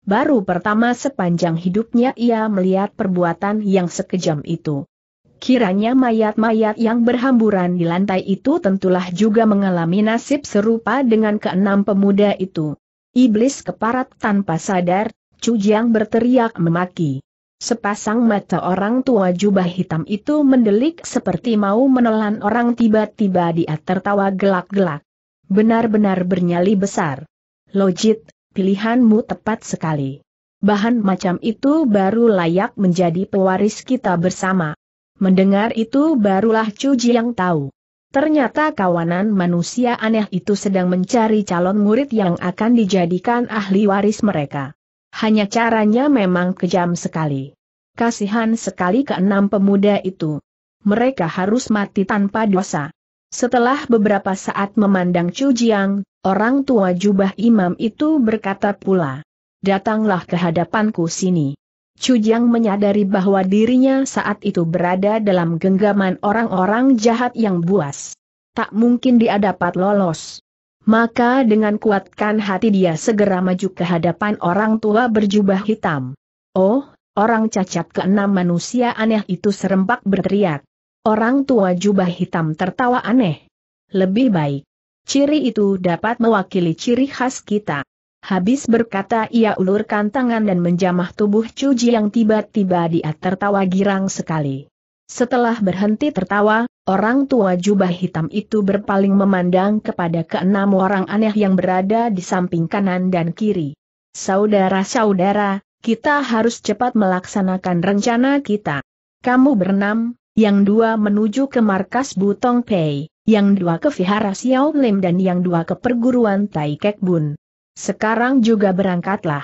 Baru pertama sepanjang hidupnya ia melihat perbuatan yang sekejam itu. Kiranya mayat-mayat yang berhamburan di lantai itu tentulah juga mengalami nasib serupa dengan keenam pemuda itu. Iblis keparat tanpa sadar, cujiang berteriak memaki. Sepasang mata orang tua jubah hitam itu mendelik seperti mau menelan orang tiba-tiba dia tertawa gelak-gelak. Benar-benar bernyali besar. Lojit, pilihanmu tepat sekali. Bahan macam itu baru layak menjadi pewaris kita bersama. Mendengar itu barulah Cuji yang tahu. Ternyata kawanan manusia aneh itu sedang mencari calon murid yang akan dijadikan ahli waris mereka. Hanya caranya memang kejam sekali. Kasihan sekali keenam pemuda itu. Mereka harus mati tanpa dosa. Setelah beberapa saat memandang Chu Jiang, orang tua jubah imam itu berkata pula, datanglah ke hadapanku sini. Chu Jiang menyadari bahwa dirinya saat itu berada dalam genggaman orang-orang jahat yang buas. Tak mungkin dia dapat lolos. Maka dengan kuatkan hati dia segera maju ke hadapan orang tua berjubah hitam. Oh, orang cacat keenam manusia aneh itu serempak berteriak. Orang tua jubah hitam tertawa aneh. Lebih baik. Ciri itu dapat mewakili ciri khas kita. Habis berkata ia ulurkan tangan dan menjamah tubuh Cuji yang tiba-tiba dia tertawa girang sekali. Setelah berhenti tertawa, orang tua jubah hitam itu berpaling memandang kepada keenam orang aneh yang berada di samping kanan dan kiri. Saudara-saudara, kita harus cepat melaksanakan rencana kita. Kamu berenam, yang dua menuju ke markas Butong Pei, yang dua ke Vihara Xiao Lim dan yang dua ke perguruan Tai Kek Bun. Sekarang juga berangkatlah.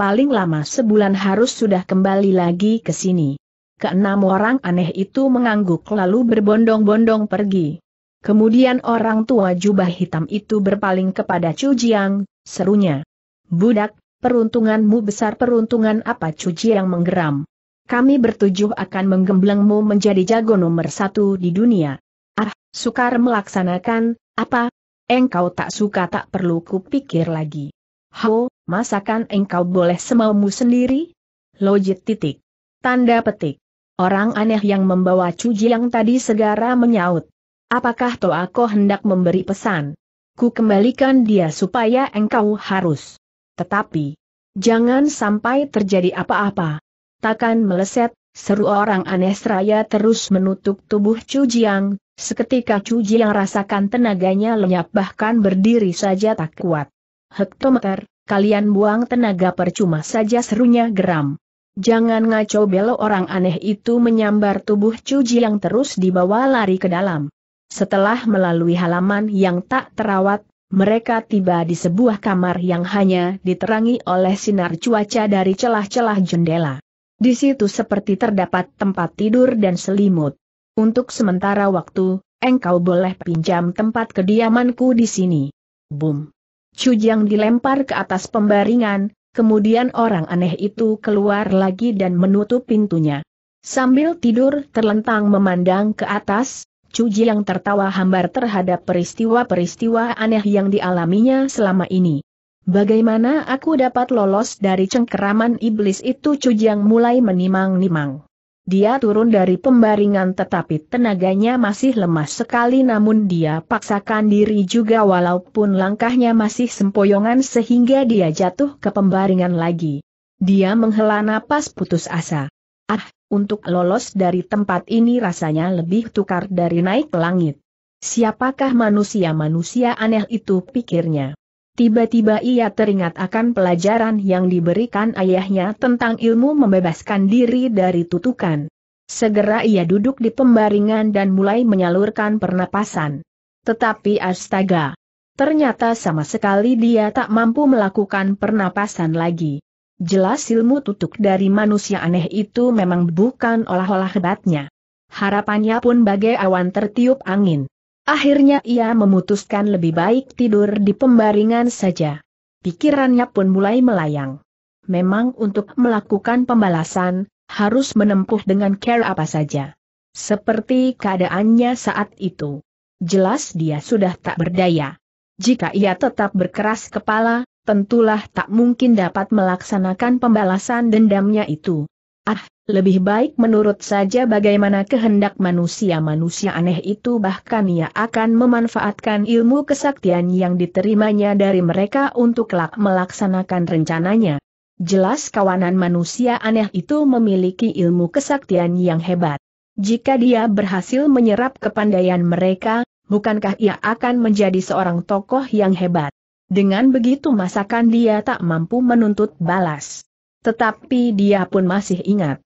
Paling lama sebulan harus sudah kembali lagi ke sini. Keenam orang aneh itu mengangguk lalu berbondong-bondong pergi. Kemudian orang tua jubah hitam itu berpaling kepada Chu Jiang, serunya. Budak, peruntunganmu besar peruntungan apa Chu Jiang menggeram kami bertujuh akan menggemblengmu menjadi jago nomor satu di dunia. Ah, sukar melaksanakan, apa? Engkau tak suka tak perlu kupikir lagi. Ho, masakan engkau boleh semaumu sendiri? Lojit titik. Tanda petik. Orang aneh yang membawa cuji yang tadi segera menyaut. Apakah toh Toako hendak memberi pesan? Ku kembalikan dia supaya engkau harus. Tetapi, jangan sampai terjadi apa-apa takkan meleset, seru orang aneh seraya terus menutup tubuh Chu Jiang, seketika Chu Jiang rasakan tenaganya lenyap bahkan berdiri saja tak kuat. Hektometer, kalian buang tenaga percuma saja serunya geram. Jangan ngaco belo orang aneh itu menyambar tubuh Chu Jiang terus dibawa lari ke dalam. Setelah melalui halaman yang tak terawat, mereka tiba di sebuah kamar yang hanya diterangi oleh sinar cuaca dari celah-celah jendela. Di situ seperti terdapat tempat tidur dan selimut. Untuk sementara waktu, engkau boleh pinjam tempat kediamanku di sini. Bum. Jiang dilempar ke atas pembaringan, kemudian orang aneh itu keluar lagi dan menutup pintunya. Sambil tidur terlentang memandang ke atas, Cuji Jiang tertawa hambar terhadap peristiwa-peristiwa aneh yang dialaminya selama ini. Bagaimana aku dapat lolos dari cengkeraman iblis itu Cujang mulai menimang-nimang. Dia turun dari pembaringan tetapi tenaganya masih lemah sekali namun dia paksakan diri juga walaupun langkahnya masih sempoyongan sehingga dia jatuh ke pembaringan lagi. Dia menghela napas putus asa. Ah, untuk lolos dari tempat ini rasanya lebih tukar dari naik ke langit. Siapakah manusia-manusia aneh itu pikirnya. Tiba-tiba ia teringat akan pelajaran yang diberikan ayahnya tentang ilmu membebaskan diri dari tutukan. Segera ia duduk di pembaringan dan mulai menyalurkan pernapasan. Tetapi astaga! Ternyata sama sekali dia tak mampu melakukan pernapasan lagi. Jelas ilmu tutuk dari manusia aneh itu memang bukan olah-olah hebatnya. Harapannya pun bagai awan tertiup angin. Akhirnya ia memutuskan lebih baik tidur di pembaringan saja. Pikirannya pun mulai melayang. Memang untuk melakukan pembalasan, harus menempuh dengan care apa saja. Seperti keadaannya saat itu. Jelas dia sudah tak berdaya. Jika ia tetap berkeras kepala, tentulah tak mungkin dapat melaksanakan pembalasan dendamnya itu. Ah, lebih baik menurut saja bagaimana kehendak manusia-manusia aneh itu bahkan ia akan memanfaatkan ilmu kesaktian yang diterimanya dari mereka untuk kelak melaksanakan rencananya. Jelas kawanan manusia aneh itu memiliki ilmu kesaktian yang hebat. Jika dia berhasil menyerap kepandaian mereka, bukankah ia akan menjadi seorang tokoh yang hebat? Dengan begitu masakan dia tak mampu menuntut balas. Tetapi dia pun masih ingat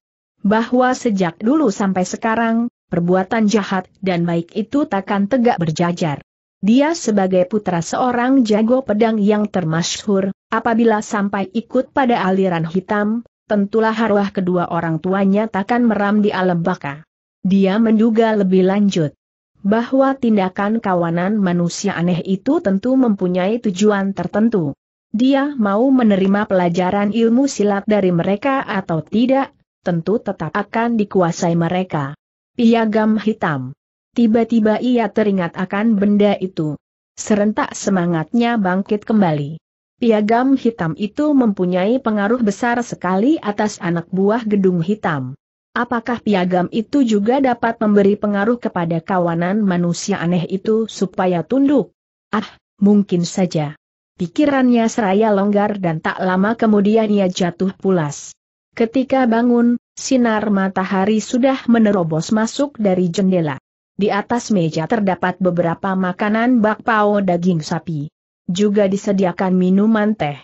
bahwa sejak dulu sampai sekarang, perbuatan jahat dan baik itu takkan tegak berjajar. Dia sebagai putra seorang jago pedang yang termasyhur, apabila sampai ikut pada aliran hitam, tentulah haruah kedua orang tuanya takkan meram di alam baka. Dia menduga lebih lanjut bahwa tindakan kawanan manusia aneh itu tentu mempunyai tujuan tertentu. Dia mau menerima pelajaran ilmu silat dari mereka atau tidak, tentu tetap akan dikuasai mereka. Piagam hitam. Tiba-tiba ia teringat akan benda itu. Serentak semangatnya bangkit kembali. Piagam hitam itu mempunyai pengaruh besar sekali atas anak buah gedung hitam. Apakah piagam itu juga dapat memberi pengaruh kepada kawanan manusia aneh itu supaya tunduk? Ah, mungkin saja. Pikirannya seraya longgar dan tak lama kemudian ia jatuh pulas. Ketika bangun, sinar matahari sudah menerobos masuk dari jendela. Di atas meja terdapat beberapa makanan bakpao daging sapi. Juga disediakan minuman teh.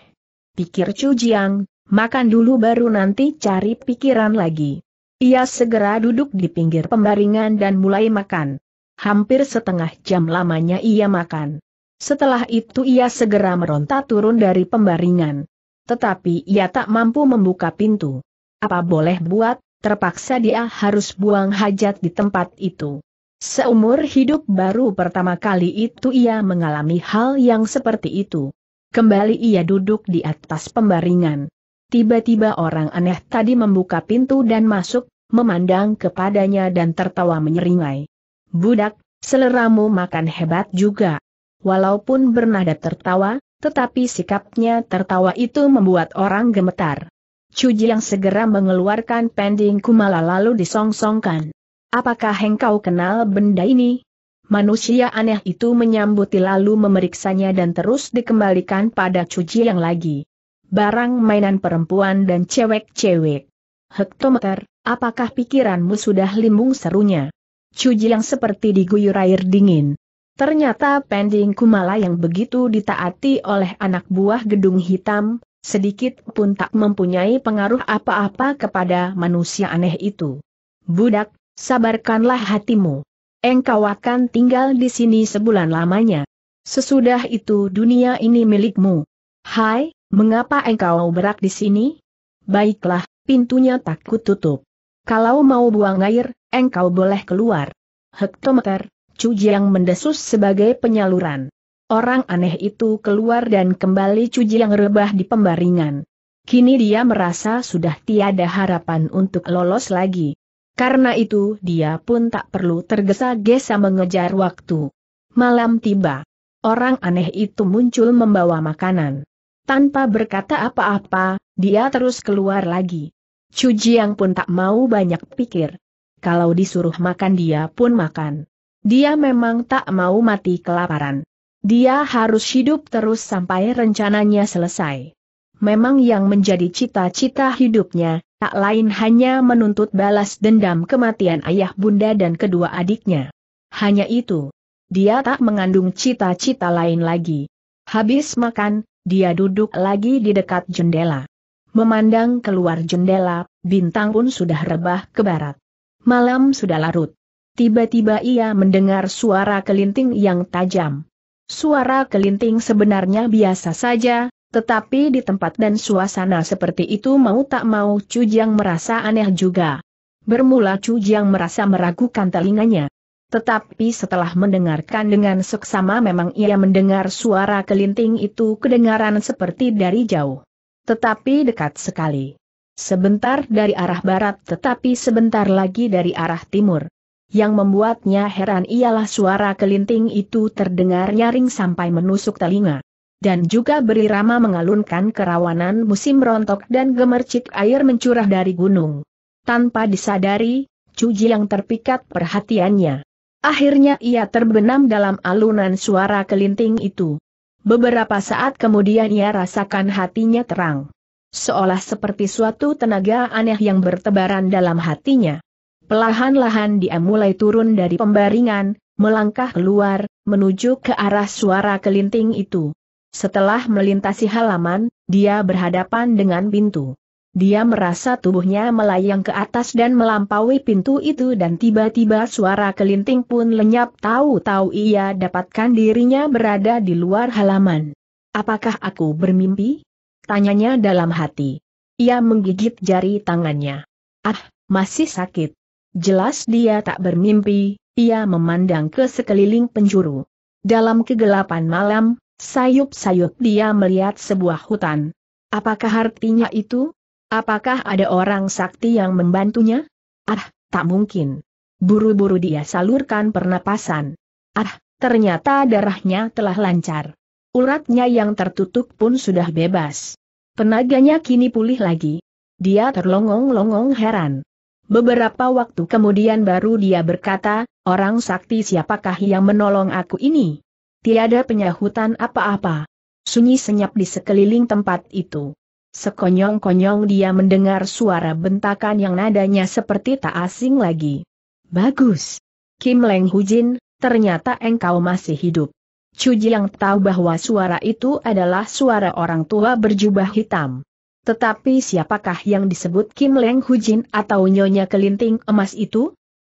Pikir Chu Jiang, makan dulu baru nanti cari pikiran lagi. Ia segera duduk di pinggir pembaringan dan mulai makan. Hampir setengah jam lamanya ia makan. Setelah itu ia segera meronta turun dari pembaringan. Tetapi ia tak mampu membuka pintu. Apa boleh buat, terpaksa dia harus buang hajat di tempat itu. Seumur hidup baru pertama kali itu ia mengalami hal yang seperti itu. Kembali ia duduk di atas pembaringan. Tiba-tiba orang aneh tadi membuka pintu dan masuk, memandang kepadanya dan tertawa menyeringai. Budak, seleramu makan hebat juga. Walaupun bernada tertawa, tetapi sikapnya tertawa itu membuat orang gemetar. Cuji yang segera mengeluarkan pending kumala lalu disongsongkan. Apakah engkau kenal benda ini? Manusia aneh itu menyambuti lalu memeriksanya dan terus dikembalikan pada Cuji yang lagi. Barang mainan perempuan dan cewek-cewek. Hektometer, apakah pikiranmu sudah limbung serunya? Cuji yang seperti diguyur air dingin. Ternyata pending kumala yang begitu ditaati oleh anak buah gedung hitam, sedikit pun tak mempunyai pengaruh apa-apa kepada manusia aneh itu. Budak, sabarkanlah hatimu. Engkau akan tinggal di sini sebulan lamanya. Sesudah itu dunia ini milikmu. Hai, mengapa engkau berak di sini? Baiklah, pintunya tak kututup. Kalau mau buang air, engkau boleh keluar. Hektometer, Jiang mendesus sebagai penyaluran. Orang aneh itu keluar dan kembali Jiang rebah di pembaringan. Kini dia merasa sudah tiada harapan untuk lolos lagi. Karena itu dia pun tak perlu tergesa-gesa mengejar waktu. Malam tiba. Orang aneh itu muncul membawa makanan. Tanpa berkata apa-apa, dia terus keluar lagi. Jiang pun tak mau banyak pikir. Kalau disuruh makan dia pun makan. Dia memang tak mau mati kelaparan. Dia harus hidup terus sampai rencananya selesai. Memang yang menjadi cita-cita hidupnya, tak lain hanya menuntut balas dendam kematian ayah bunda dan kedua adiknya. Hanya itu. Dia tak mengandung cita-cita lain lagi. Habis makan, dia duduk lagi di dekat jendela. Memandang keluar jendela, bintang pun sudah rebah ke barat. Malam sudah larut. Tiba-tiba ia mendengar suara kelinting yang tajam. Suara kelinting sebenarnya biasa saja, tetapi di tempat dan suasana seperti itu mau tak mau Jiang merasa aneh juga. Bermula Jiang merasa meragukan telinganya. Tetapi setelah mendengarkan dengan seksama memang ia mendengar suara kelinting itu kedengaran seperti dari jauh. Tetapi dekat sekali. Sebentar dari arah barat tetapi sebentar lagi dari arah timur. Yang membuatnya heran ialah suara kelinting itu terdengar nyaring sampai menusuk telinga. Dan juga berirama mengalunkan kerawanan musim rontok dan gemercik air mencurah dari gunung. Tanpa disadari, Cuji yang terpikat perhatiannya. Akhirnya ia terbenam dalam alunan suara kelinting itu. Beberapa saat kemudian ia rasakan hatinya terang. Seolah seperti suatu tenaga aneh yang bertebaran dalam hatinya. Pelahan-lahan dia mulai turun dari pembaringan, melangkah keluar, menuju ke arah suara kelinting itu. Setelah melintasi halaman, dia berhadapan dengan pintu. Dia merasa tubuhnya melayang ke atas dan melampaui pintu itu dan tiba-tiba suara kelinting pun lenyap tahu-tahu ia dapatkan dirinya berada di luar halaman. Apakah aku bermimpi? Tanyanya dalam hati. Ia menggigit jari tangannya. Ah, masih sakit. Jelas dia tak bermimpi, ia memandang ke sekeliling penjuru. Dalam kegelapan malam, sayup-sayup dia melihat sebuah hutan. Apakah artinya itu? Apakah ada orang sakti yang membantunya? Ah, tak mungkin. Buru-buru dia salurkan pernapasan. Ah, ternyata darahnya telah lancar. Uratnya yang tertutup pun sudah bebas. Penaganya kini pulih lagi. Dia terlongong-longong heran. Beberapa waktu kemudian baru dia berkata, orang sakti siapakah yang menolong aku ini? Tiada penyahutan apa-apa. Sunyi senyap di sekeliling tempat itu. Sekonyong-konyong dia mendengar suara bentakan yang nadanya seperti tak asing lagi. Bagus. Kim Leng Hujin, ternyata engkau masih hidup. Cuji yang tahu bahwa suara itu adalah suara orang tua berjubah hitam. Tetapi siapakah yang disebut Kim Leng Hujin atau Nyonya Kelinting Emas itu?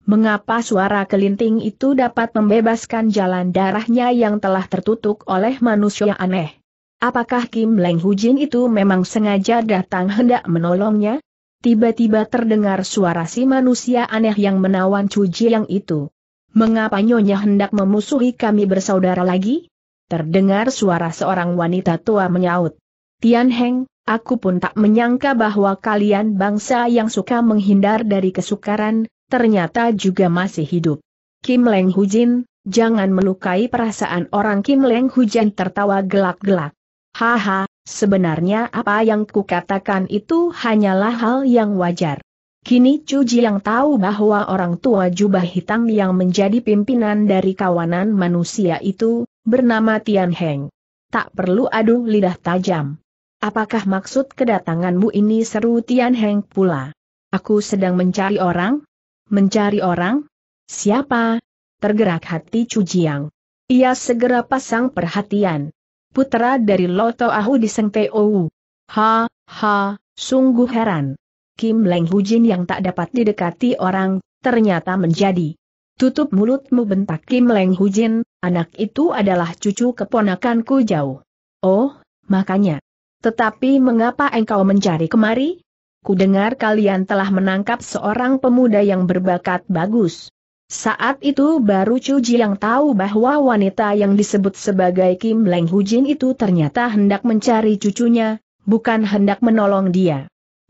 Mengapa suara kelinting itu dapat membebaskan jalan darahnya yang telah tertutup oleh manusia aneh? Apakah Kim Leng Hujin itu memang sengaja datang hendak menolongnya? Tiba-tiba terdengar suara si manusia aneh yang menawan cuji yang itu. Mengapa Nyonya hendak memusuhi kami bersaudara lagi? Terdengar suara seorang wanita tua menyaut. Tian Heng, Aku pun tak menyangka bahwa kalian bangsa yang suka menghindar dari kesukaran, ternyata juga masih hidup. Kim Leng Hujin, jangan melukai perasaan orang Kim Leng Hujan tertawa gelak-gelak. Haha, sebenarnya apa yang kukatakan itu hanyalah hal yang wajar. Kini Cuji yang tahu bahwa orang tua jubah hitam yang menjadi pimpinan dari kawanan manusia itu, bernama Tian Heng. Tak perlu adu lidah tajam. Apakah maksud kedatanganmu ini seru Tian Heng pula? Aku sedang mencari orang? Mencari orang? Siapa? Tergerak hati Chu Jiang. Ia segera pasang perhatian. Putra dari Loto Ahu di Seng Ha, ha, sungguh heran. Kim Leng Hujin yang tak dapat didekati orang, ternyata menjadi. Tutup mulutmu bentak Kim Leng Hujin, anak itu adalah cucu keponakanku jauh. Oh, makanya. Tetapi mengapa engkau mencari kemari? Kudengar kalian telah menangkap seorang pemuda yang berbakat bagus. Saat itu baru Cuji yang tahu bahwa wanita yang disebut sebagai Kim Leng Hujin itu ternyata hendak mencari cucunya, bukan hendak menolong dia.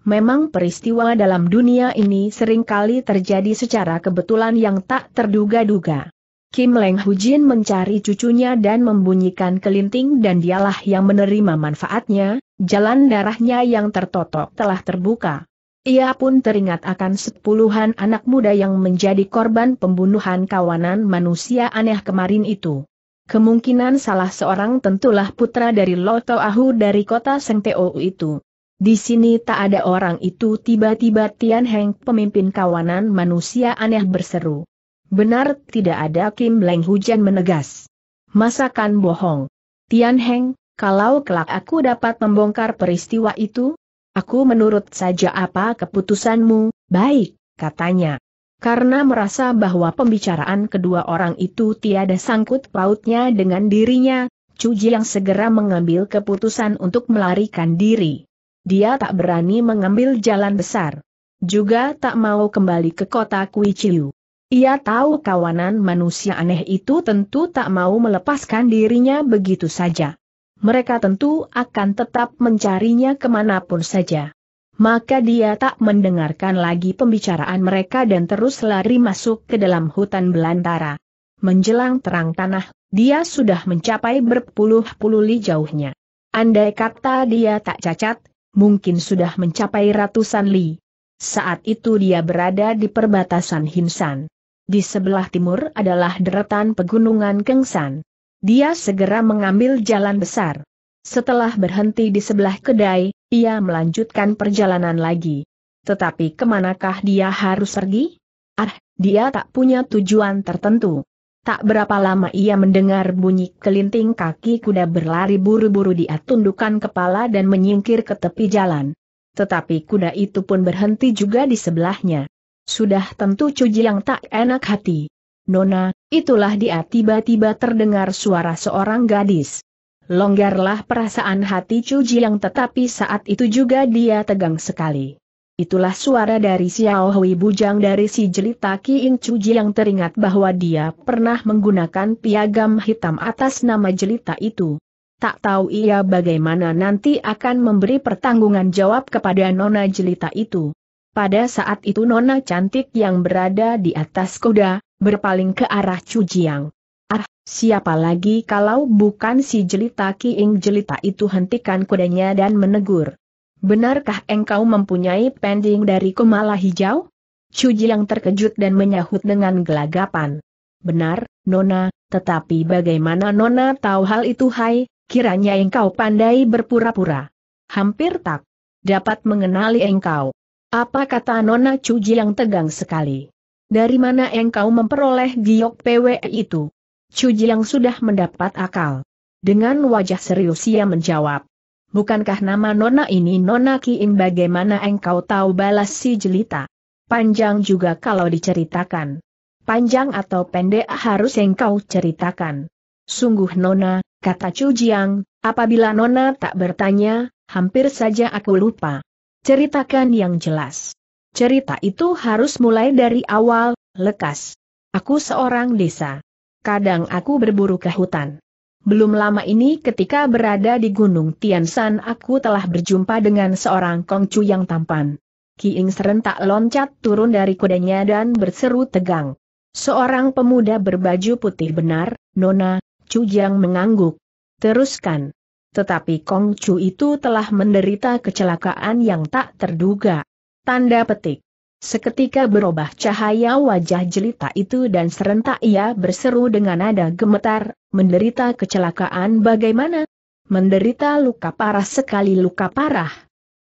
Memang peristiwa dalam dunia ini seringkali terjadi secara kebetulan yang tak terduga-duga. Kim Leng Hujin mencari cucunya dan membunyikan kelinting dan dialah yang menerima manfaatnya, jalan darahnya yang tertotok telah terbuka. Ia pun teringat akan sepuluhan anak muda yang menjadi korban pembunuhan kawanan manusia aneh kemarin itu. Kemungkinan salah seorang tentulah putra dari Loto Ahu dari kota Sengteo itu. Di sini tak ada orang itu tiba-tiba Tian Heng pemimpin kawanan manusia aneh berseru. Benar tidak ada Kim Leng hujan menegas. Masakan bohong. Tian Heng, kalau kelak aku dapat membongkar peristiwa itu, aku menurut saja apa keputusanmu, baik, katanya. Karena merasa bahwa pembicaraan kedua orang itu tiada sangkut pautnya dengan dirinya, Cuji yang segera mengambil keputusan untuk melarikan diri. Dia tak berani mengambil jalan besar. Juga tak mau kembali ke kota Kuichiu. Ia tahu kawanan manusia aneh itu tentu tak mau melepaskan dirinya begitu saja. Mereka tentu akan tetap mencarinya kemanapun saja. Maka dia tak mendengarkan lagi pembicaraan mereka dan terus lari masuk ke dalam hutan belantara. Menjelang terang tanah, dia sudah mencapai berpuluh-puluh li jauhnya. Andai kata dia tak cacat, mungkin sudah mencapai ratusan li. Saat itu dia berada di perbatasan Hinsan di sebelah timur adalah deretan pegunungan Kengsan. Dia segera mengambil jalan besar. Setelah berhenti di sebelah kedai, ia melanjutkan perjalanan lagi. Tetapi kemanakah dia harus pergi? Ah, dia tak punya tujuan tertentu. Tak berapa lama ia mendengar bunyi kelinting kaki kuda berlari buru-buru dia tundukkan kepala dan menyingkir ke tepi jalan. Tetapi kuda itu pun berhenti juga di sebelahnya. Sudah tentu Jiang tak enak hati. Nona, itulah dia tiba-tiba terdengar suara seorang gadis. Longgarlah perasaan hati Jiang tetapi saat itu juga dia tegang sekali. Itulah suara dari Xiao Hui Bujang dari si jelita Kiin Jiang teringat bahwa dia pernah menggunakan piagam hitam atas nama jelita itu. Tak tahu ia bagaimana nanti akan memberi pertanggungan jawab kepada Nona jelita itu. Pada saat itu Nona Cantik yang berada di atas kuda, berpaling ke arah Cujiang. Ah, siapa lagi kalau bukan si jelita Kiing jelita itu hentikan kudanya dan menegur. Benarkah engkau mempunyai pending dari kumala hijau? Cujiang terkejut dan menyahut dengan gelagapan. Benar, Nona, tetapi bagaimana Nona tahu hal itu hai, kiranya engkau pandai berpura-pura. Hampir tak dapat mengenali engkau. Apa kata Nona Cuji yang tegang sekali? Dari mana engkau memperoleh giok PW itu? Cuji yang sudah mendapat akal. Dengan wajah serius ia menjawab. Bukankah nama Nona ini Nona Kiim bagaimana engkau tahu balas si jelita? Panjang juga kalau diceritakan. Panjang atau pendek harus engkau ceritakan. Sungguh Nona, kata Cujiang, apabila Nona tak bertanya, hampir saja aku lupa ceritakan yang jelas. Cerita itu harus mulai dari awal, lekas. Aku seorang desa. Kadang aku berburu ke hutan. Belum lama ini ketika berada di Gunung Tiansan aku telah berjumpa dengan seorang kongcu yang tampan. Kiing serentak loncat turun dari kudanya dan berseru tegang. Seorang pemuda berbaju putih benar, Nona, Cu Yang mengangguk. Teruskan tetapi Kong Chu itu telah menderita kecelakaan yang tak terduga. Tanda petik. Seketika berubah cahaya wajah jelita itu dan serentak ia berseru dengan nada gemetar, menderita kecelakaan bagaimana? Menderita luka parah sekali luka parah.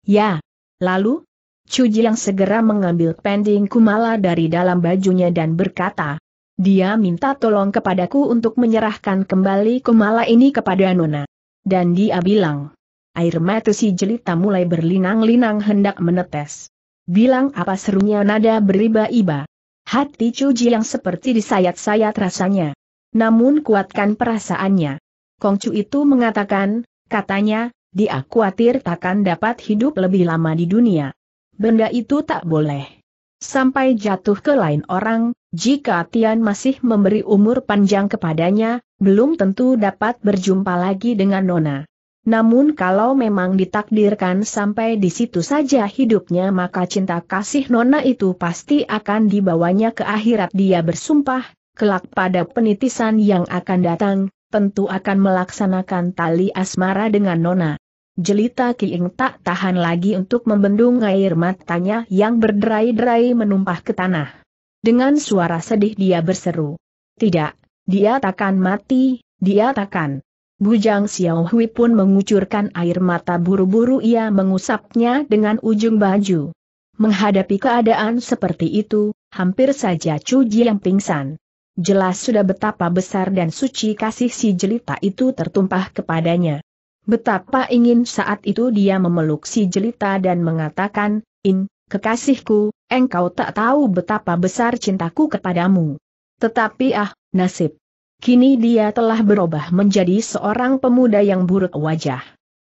Ya. Lalu? Cuji yang segera mengambil pending kumala dari dalam bajunya dan berkata, dia minta tolong kepadaku untuk menyerahkan kembali kumala ini kepada Nona. Dan dia bilang, air mata si jelita mulai berlinang-linang hendak menetes. Bilang apa serunya nada beriba-iba. Hati Cuji yang seperti disayat-sayat rasanya. Namun kuatkan perasaannya. Kongcu itu mengatakan, katanya, dia khawatir takkan dapat hidup lebih lama di dunia. Benda itu tak boleh. Sampai jatuh ke lain orang, jika Tian masih memberi umur panjang kepadanya, belum tentu dapat berjumpa lagi dengan Nona. Namun kalau memang ditakdirkan sampai di situ saja hidupnya maka cinta kasih Nona itu pasti akan dibawanya ke akhirat dia bersumpah, kelak pada penitisan yang akan datang, tentu akan melaksanakan tali asmara dengan Nona. Jelita Kiing tak tahan lagi untuk membendung air matanya yang berderai-derai menumpah ke tanah. Dengan suara sedih dia berseru. Tidak, dia takkan mati, dia takkan. Bujang Xiao Hui pun mengucurkan air mata buru-buru ia mengusapnya dengan ujung baju. Menghadapi keadaan seperti itu, hampir saja Chu yang pingsan. Jelas sudah betapa besar dan suci kasih si jelita itu tertumpah kepadanya. Betapa ingin saat itu dia memeluk si jelita dan mengatakan, In, kekasihku, engkau tak tahu betapa besar cintaku kepadamu. Tetapi ah, nasib. Kini dia telah berubah menjadi seorang pemuda yang buruk wajah.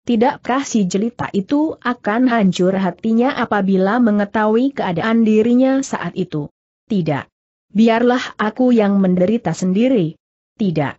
Tidakkah si jelita itu akan hancur hatinya apabila mengetahui keadaan dirinya saat itu? Tidak. Biarlah aku yang menderita sendiri. Tidak.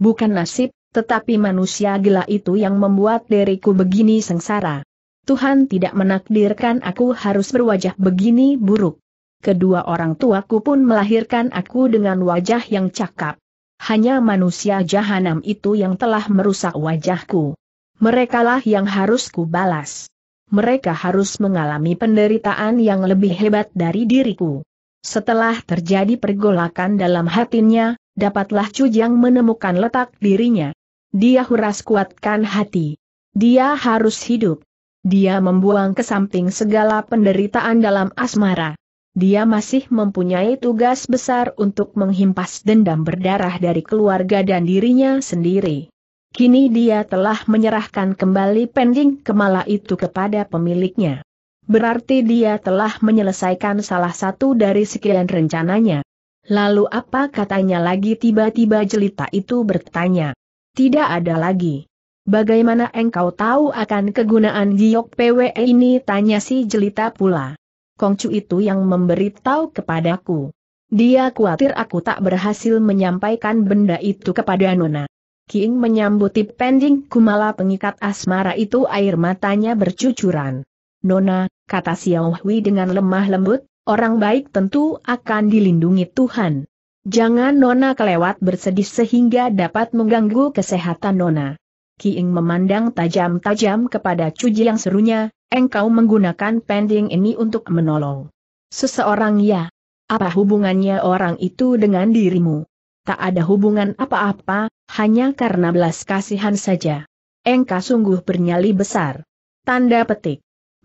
Bukan nasib, tetapi manusia gila itu yang membuat diriku begini sengsara. Tuhan tidak menakdirkan aku harus berwajah begini buruk. Kedua orang tuaku pun melahirkan aku dengan wajah yang cakap. Hanya manusia jahanam itu yang telah merusak wajahku. Merekalah yang harus kubalas. Mereka harus mengalami penderitaan yang lebih hebat dari diriku. Setelah terjadi pergolakan dalam hatinya, dapatlah Cujang menemukan letak dirinya. Dia huras kuatkan hati. Dia harus hidup. Dia membuang ke samping segala penderitaan dalam asmara. Dia masih mempunyai tugas besar untuk menghimpas dendam berdarah dari keluarga dan dirinya sendiri. Kini dia telah menyerahkan kembali pending kemala itu kepada pemiliknya. Berarti dia telah menyelesaikan salah satu dari sekian rencananya. Lalu apa katanya lagi tiba-tiba jelita itu bertanya. Tidak ada lagi. Bagaimana engkau tahu akan kegunaan giok PWE ini? Tanya si jelita pula. Kongcu itu yang memberitahu kepadaku. Dia khawatir aku tak berhasil menyampaikan benda itu kepada Nona. King menyambuti pending kumala pengikat asmara itu air matanya bercucuran. Nona, kata Xiao Hui dengan lemah lembut, orang baik tentu akan dilindungi Tuhan. Jangan Nona kelewat bersedih sehingga dapat mengganggu kesehatan Nona. Kiing memandang tajam-tajam kepada Cuji yang serunya, engkau menggunakan pending ini untuk menolong. Seseorang ya. Apa hubungannya orang itu dengan dirimu? Tak ada hubungan apa-apa, hanya karena belas kasihan saja. Engkau sungguh bernyali besar. Tanda petik.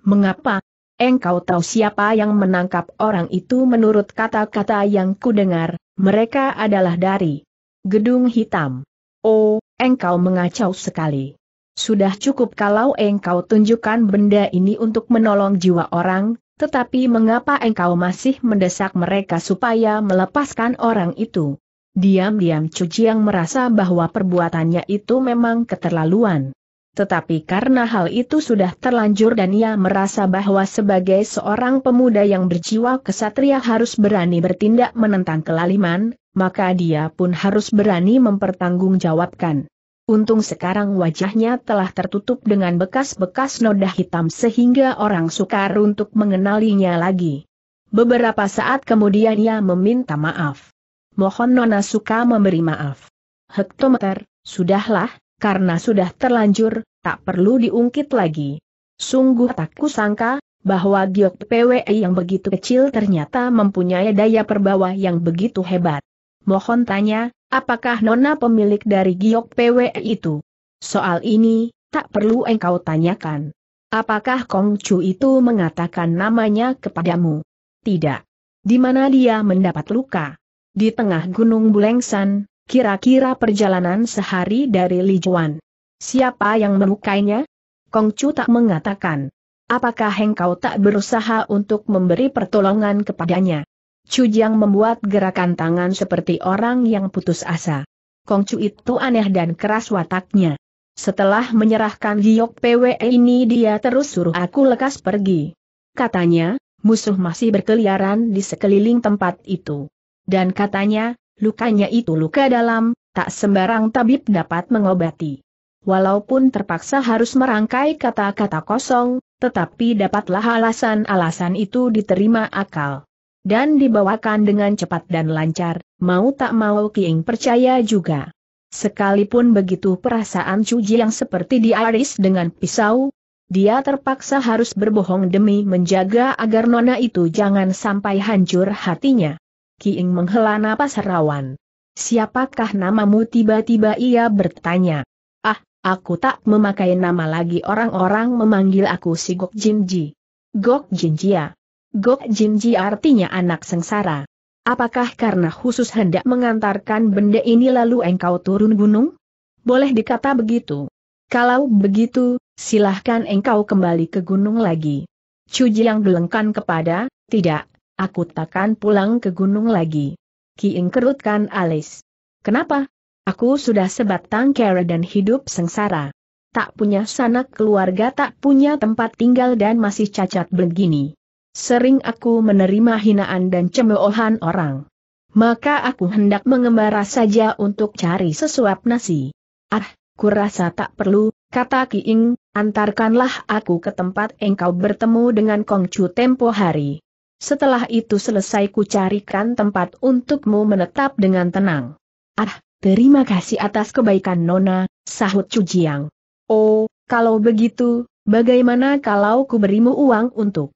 Mengapa? Engkau tahu siapa yang menangkap orang itu menurut kata-kata yang kudengar, mereka adalah dari gedung hitam. Oh, engkau mengacau sekali. Sudah cukup kalau engkau tunjukkan benda ini untuk menolong jiwa orang, tetapi mengapa engkau masih mendesak mereka supaya melepaskan orang itu? Diam-diam yang merasa bahwa perbuatannya itu memang keterlaluan. Tetapi karena hal itu sudah terlanjur dan ia merasa bahwa sebagai seorang pemuda yang berjiwa kesatria harus berani bertindak menentang kelaliman, maka dia pun harus berani mempertanggungjawabkan. Untung sekarang wajahnya telah tertutup dengan bekas-bekas noda hitam sehingga orang sukar untuk mengenalinya lagi. Beberapa saat kemudian ia meminta maaf. Mohon Nona suka memberi maaf. Hektometer, sudahlah, karena sudah terlanjur, tak perlu diungkit lagi. Sungguh tak kusangka, bahwa giok PWE yang begitu kecil ternyata mempunyai daya perbawa yang begitu hebat mohon tanya, apakah nona pemilik dari giok PWE itu? Soal ini, tak perlu engkau tanyakan. Apakah Kong Chu itu mengatakan namanya kepadamu? Tidak. Di mana dia mendapat luka? Di tengah Gunung Bulengsan, kira-kira perjalanan sehari dari Lijuan. Siapa yang melukainya? Kong Chu tak mengatakan. Apakah engkau tak berusaha untuk memberi pertolongan kepadanya? Chu Jiang membuat gerakan tangan seperti orang yang putus asa. Kong Chu itu aneh dan keras wataknya. Setelah menyerahkan giok PWE ini dia terus suruh aku lekas pergi. Katanya, musuh masih berkeliaran di sekeliling tempat itu. Dan katanya, lukanya itu luka dalam, tak sembarang tabib dapat mengobati. Walaupun terpaksa harus merangkai kata-kata kosong, tetapi dapatlah alasan-alasan itu diterima akal dan dibawakan dengan cepat dan lancar, mau tak mau King percaya juga. Sekalipun begitu perasaan Cuji yang seperti diaris dengan pisau, dia terpaksa harus berbohong demi menjaga agar nona itu jangan sampai hancur hatinya. Kiing menghela napas rawan. Siapakah namamu tiba-tiba ia bertanya. Ah, aku tak memakai nama lagi orang-orang memanggil aku si Gok Jinji. Gok ya. Gok Jinji artinya anak sengsara. Apakah karena khusus hendak mengantarkan benda ini lalu engkau turun gunung? Boleh dikata begitu. Kalau begitu, silahkan engkau kembali ke gunung lagi. Cuji yang gelengkan kepada, tidak, aku takkan pulang ke gunung lagi. Kiing kerutkan alis. Kenapa? Aku sudah sebatang kera dan hidup sengsara. Tak punya sanak keluarga tak punya tempat tinggal dan masih cacat begini. Sering aku menerima hinaan dan cemoohan orang. Maka aku hendak mengembara saja untuk cari sesuap nasi. Ah, kurasa tak perlu, kata Kiing, antarkanlah aku ke tempat engkau bertemu dengan Kongcu tempo hari. Setelah itu selesai ku carikan tempat untukmu menetap dengan tenang. Ah, terima kasih atas kebaikan Nona, sahut Cujiang. Oh, kalau begitu, bagaimana kalau ku berimu uang untuk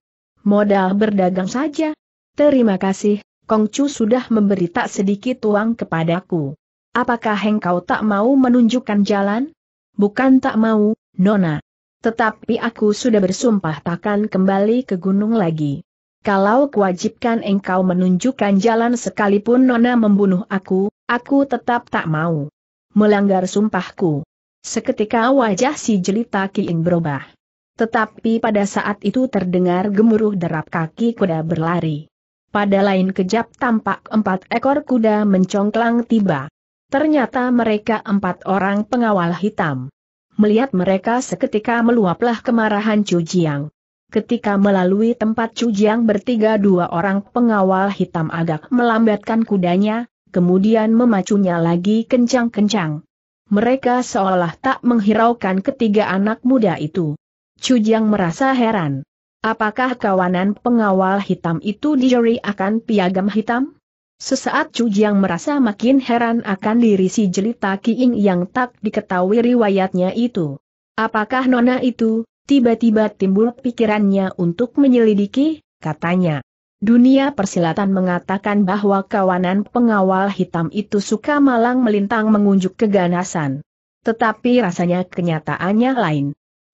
modal berdagang saja. Terima kasih, Kong sudah memberi tak sedikit uang kepadaku. Apakah engkau tak mau menunjukkan jalan? Bukan tak mau, Nona. Tetapi aku sudah bersumpah takkan kembali ke gunung lagi. Kalau kewajiban engkau menunjukkan jalan sekalipun Nona membunuh aku, aku tetap tak mau. Melanggar sumpahku. Seketika wajah si jelita Kiing berubah. Tetapi pada saat itu terdengar gemuruh derap kaki kuda berlari. Pada lain kejap tampak empat ekor kuda mencongklang tiba. Ternyata mereka empat orang pengawal hitam. Melihat mereka seketika meluaplah kemarahan Jiang. Ketika melalui tempat Jiang bertiga dua orang pengawal hitam agak melambatkan kudanya, kemudian memacunya lagi kencang-kencang. Mereka seolah tak menghiraukan ketiga anak muda itu. Cujiang merasa heran. Apakah kawanan pengawal hitam itu dijeri akan piagam hitam? Sesaat Cujiang merasa makin heran akan diri si jelita Kiing yang tak diketahui riwayatnya itu. Apakah nona itu, tiba-tiba timbul pikirannya untuk menyelidiki, katanya. Dunia persilatan mengatakan bahwa kawanan pengawal hitam itu suka malang melintang mengunjuk keganasan. Tetapi rasanya kenyataannya lain.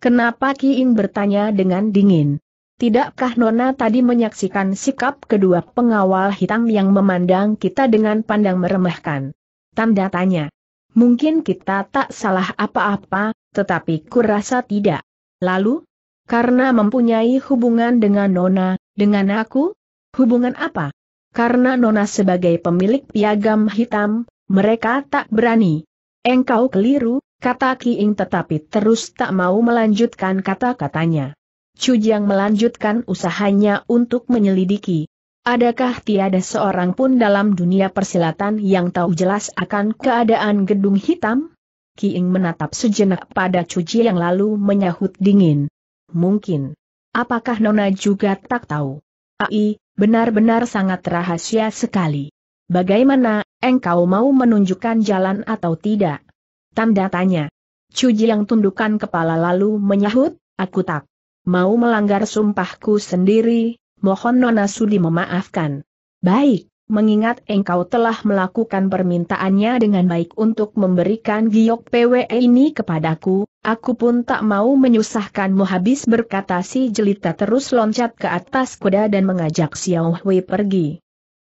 Kenapa Kiin bertanya dengan dingin? Tidakkah Nona tadi menyaksikan sikap kedua pengawal hitam yang memandang kita dengan pandang meremehkan? Tanda tanya. Mungkin kita tak salah apa-apa, tetapi kurasa tidak. Lalu? Karena mempunyai hubungan dengan Nona, dengan aku? Hubungan apa? Karena Nona sebagai pemilik piagam hitam, mereka tak berani. Engkau keliru, kata Kiing tetapi terus tak mau melanjutkan kata-katanya. Jiang melanjutkan usahanya untuk menyelidiki. Adakah tiada seorang pun dalam dunia persilatan yang tahu jelas akan keadaan gedung hitam? Kiing menatap sejenak pada Cuji yang lalu menyahut dingin. Mungkin. Apakah Nona juga tak tahu? Ai, benar-benar sangat rahasia sekali. Bagaimana, engkau mau menunjukkan jalan atau tidak? Tanda tanya. Chu yang tundukkan kepala lalu menyahut, aku tak mau melanggar sumpahku sendiri, mohon Nona Sudi memaafkan. Baik, mengingat engkau telah melakukan permintaannya dengan baik untuk memberikan giok PWE ini kepadaku, aku pun tak mau menyusahkanmu habis berkata si jelita terus loncat ke atas kuda dan mengajak Xiao Wei pergi.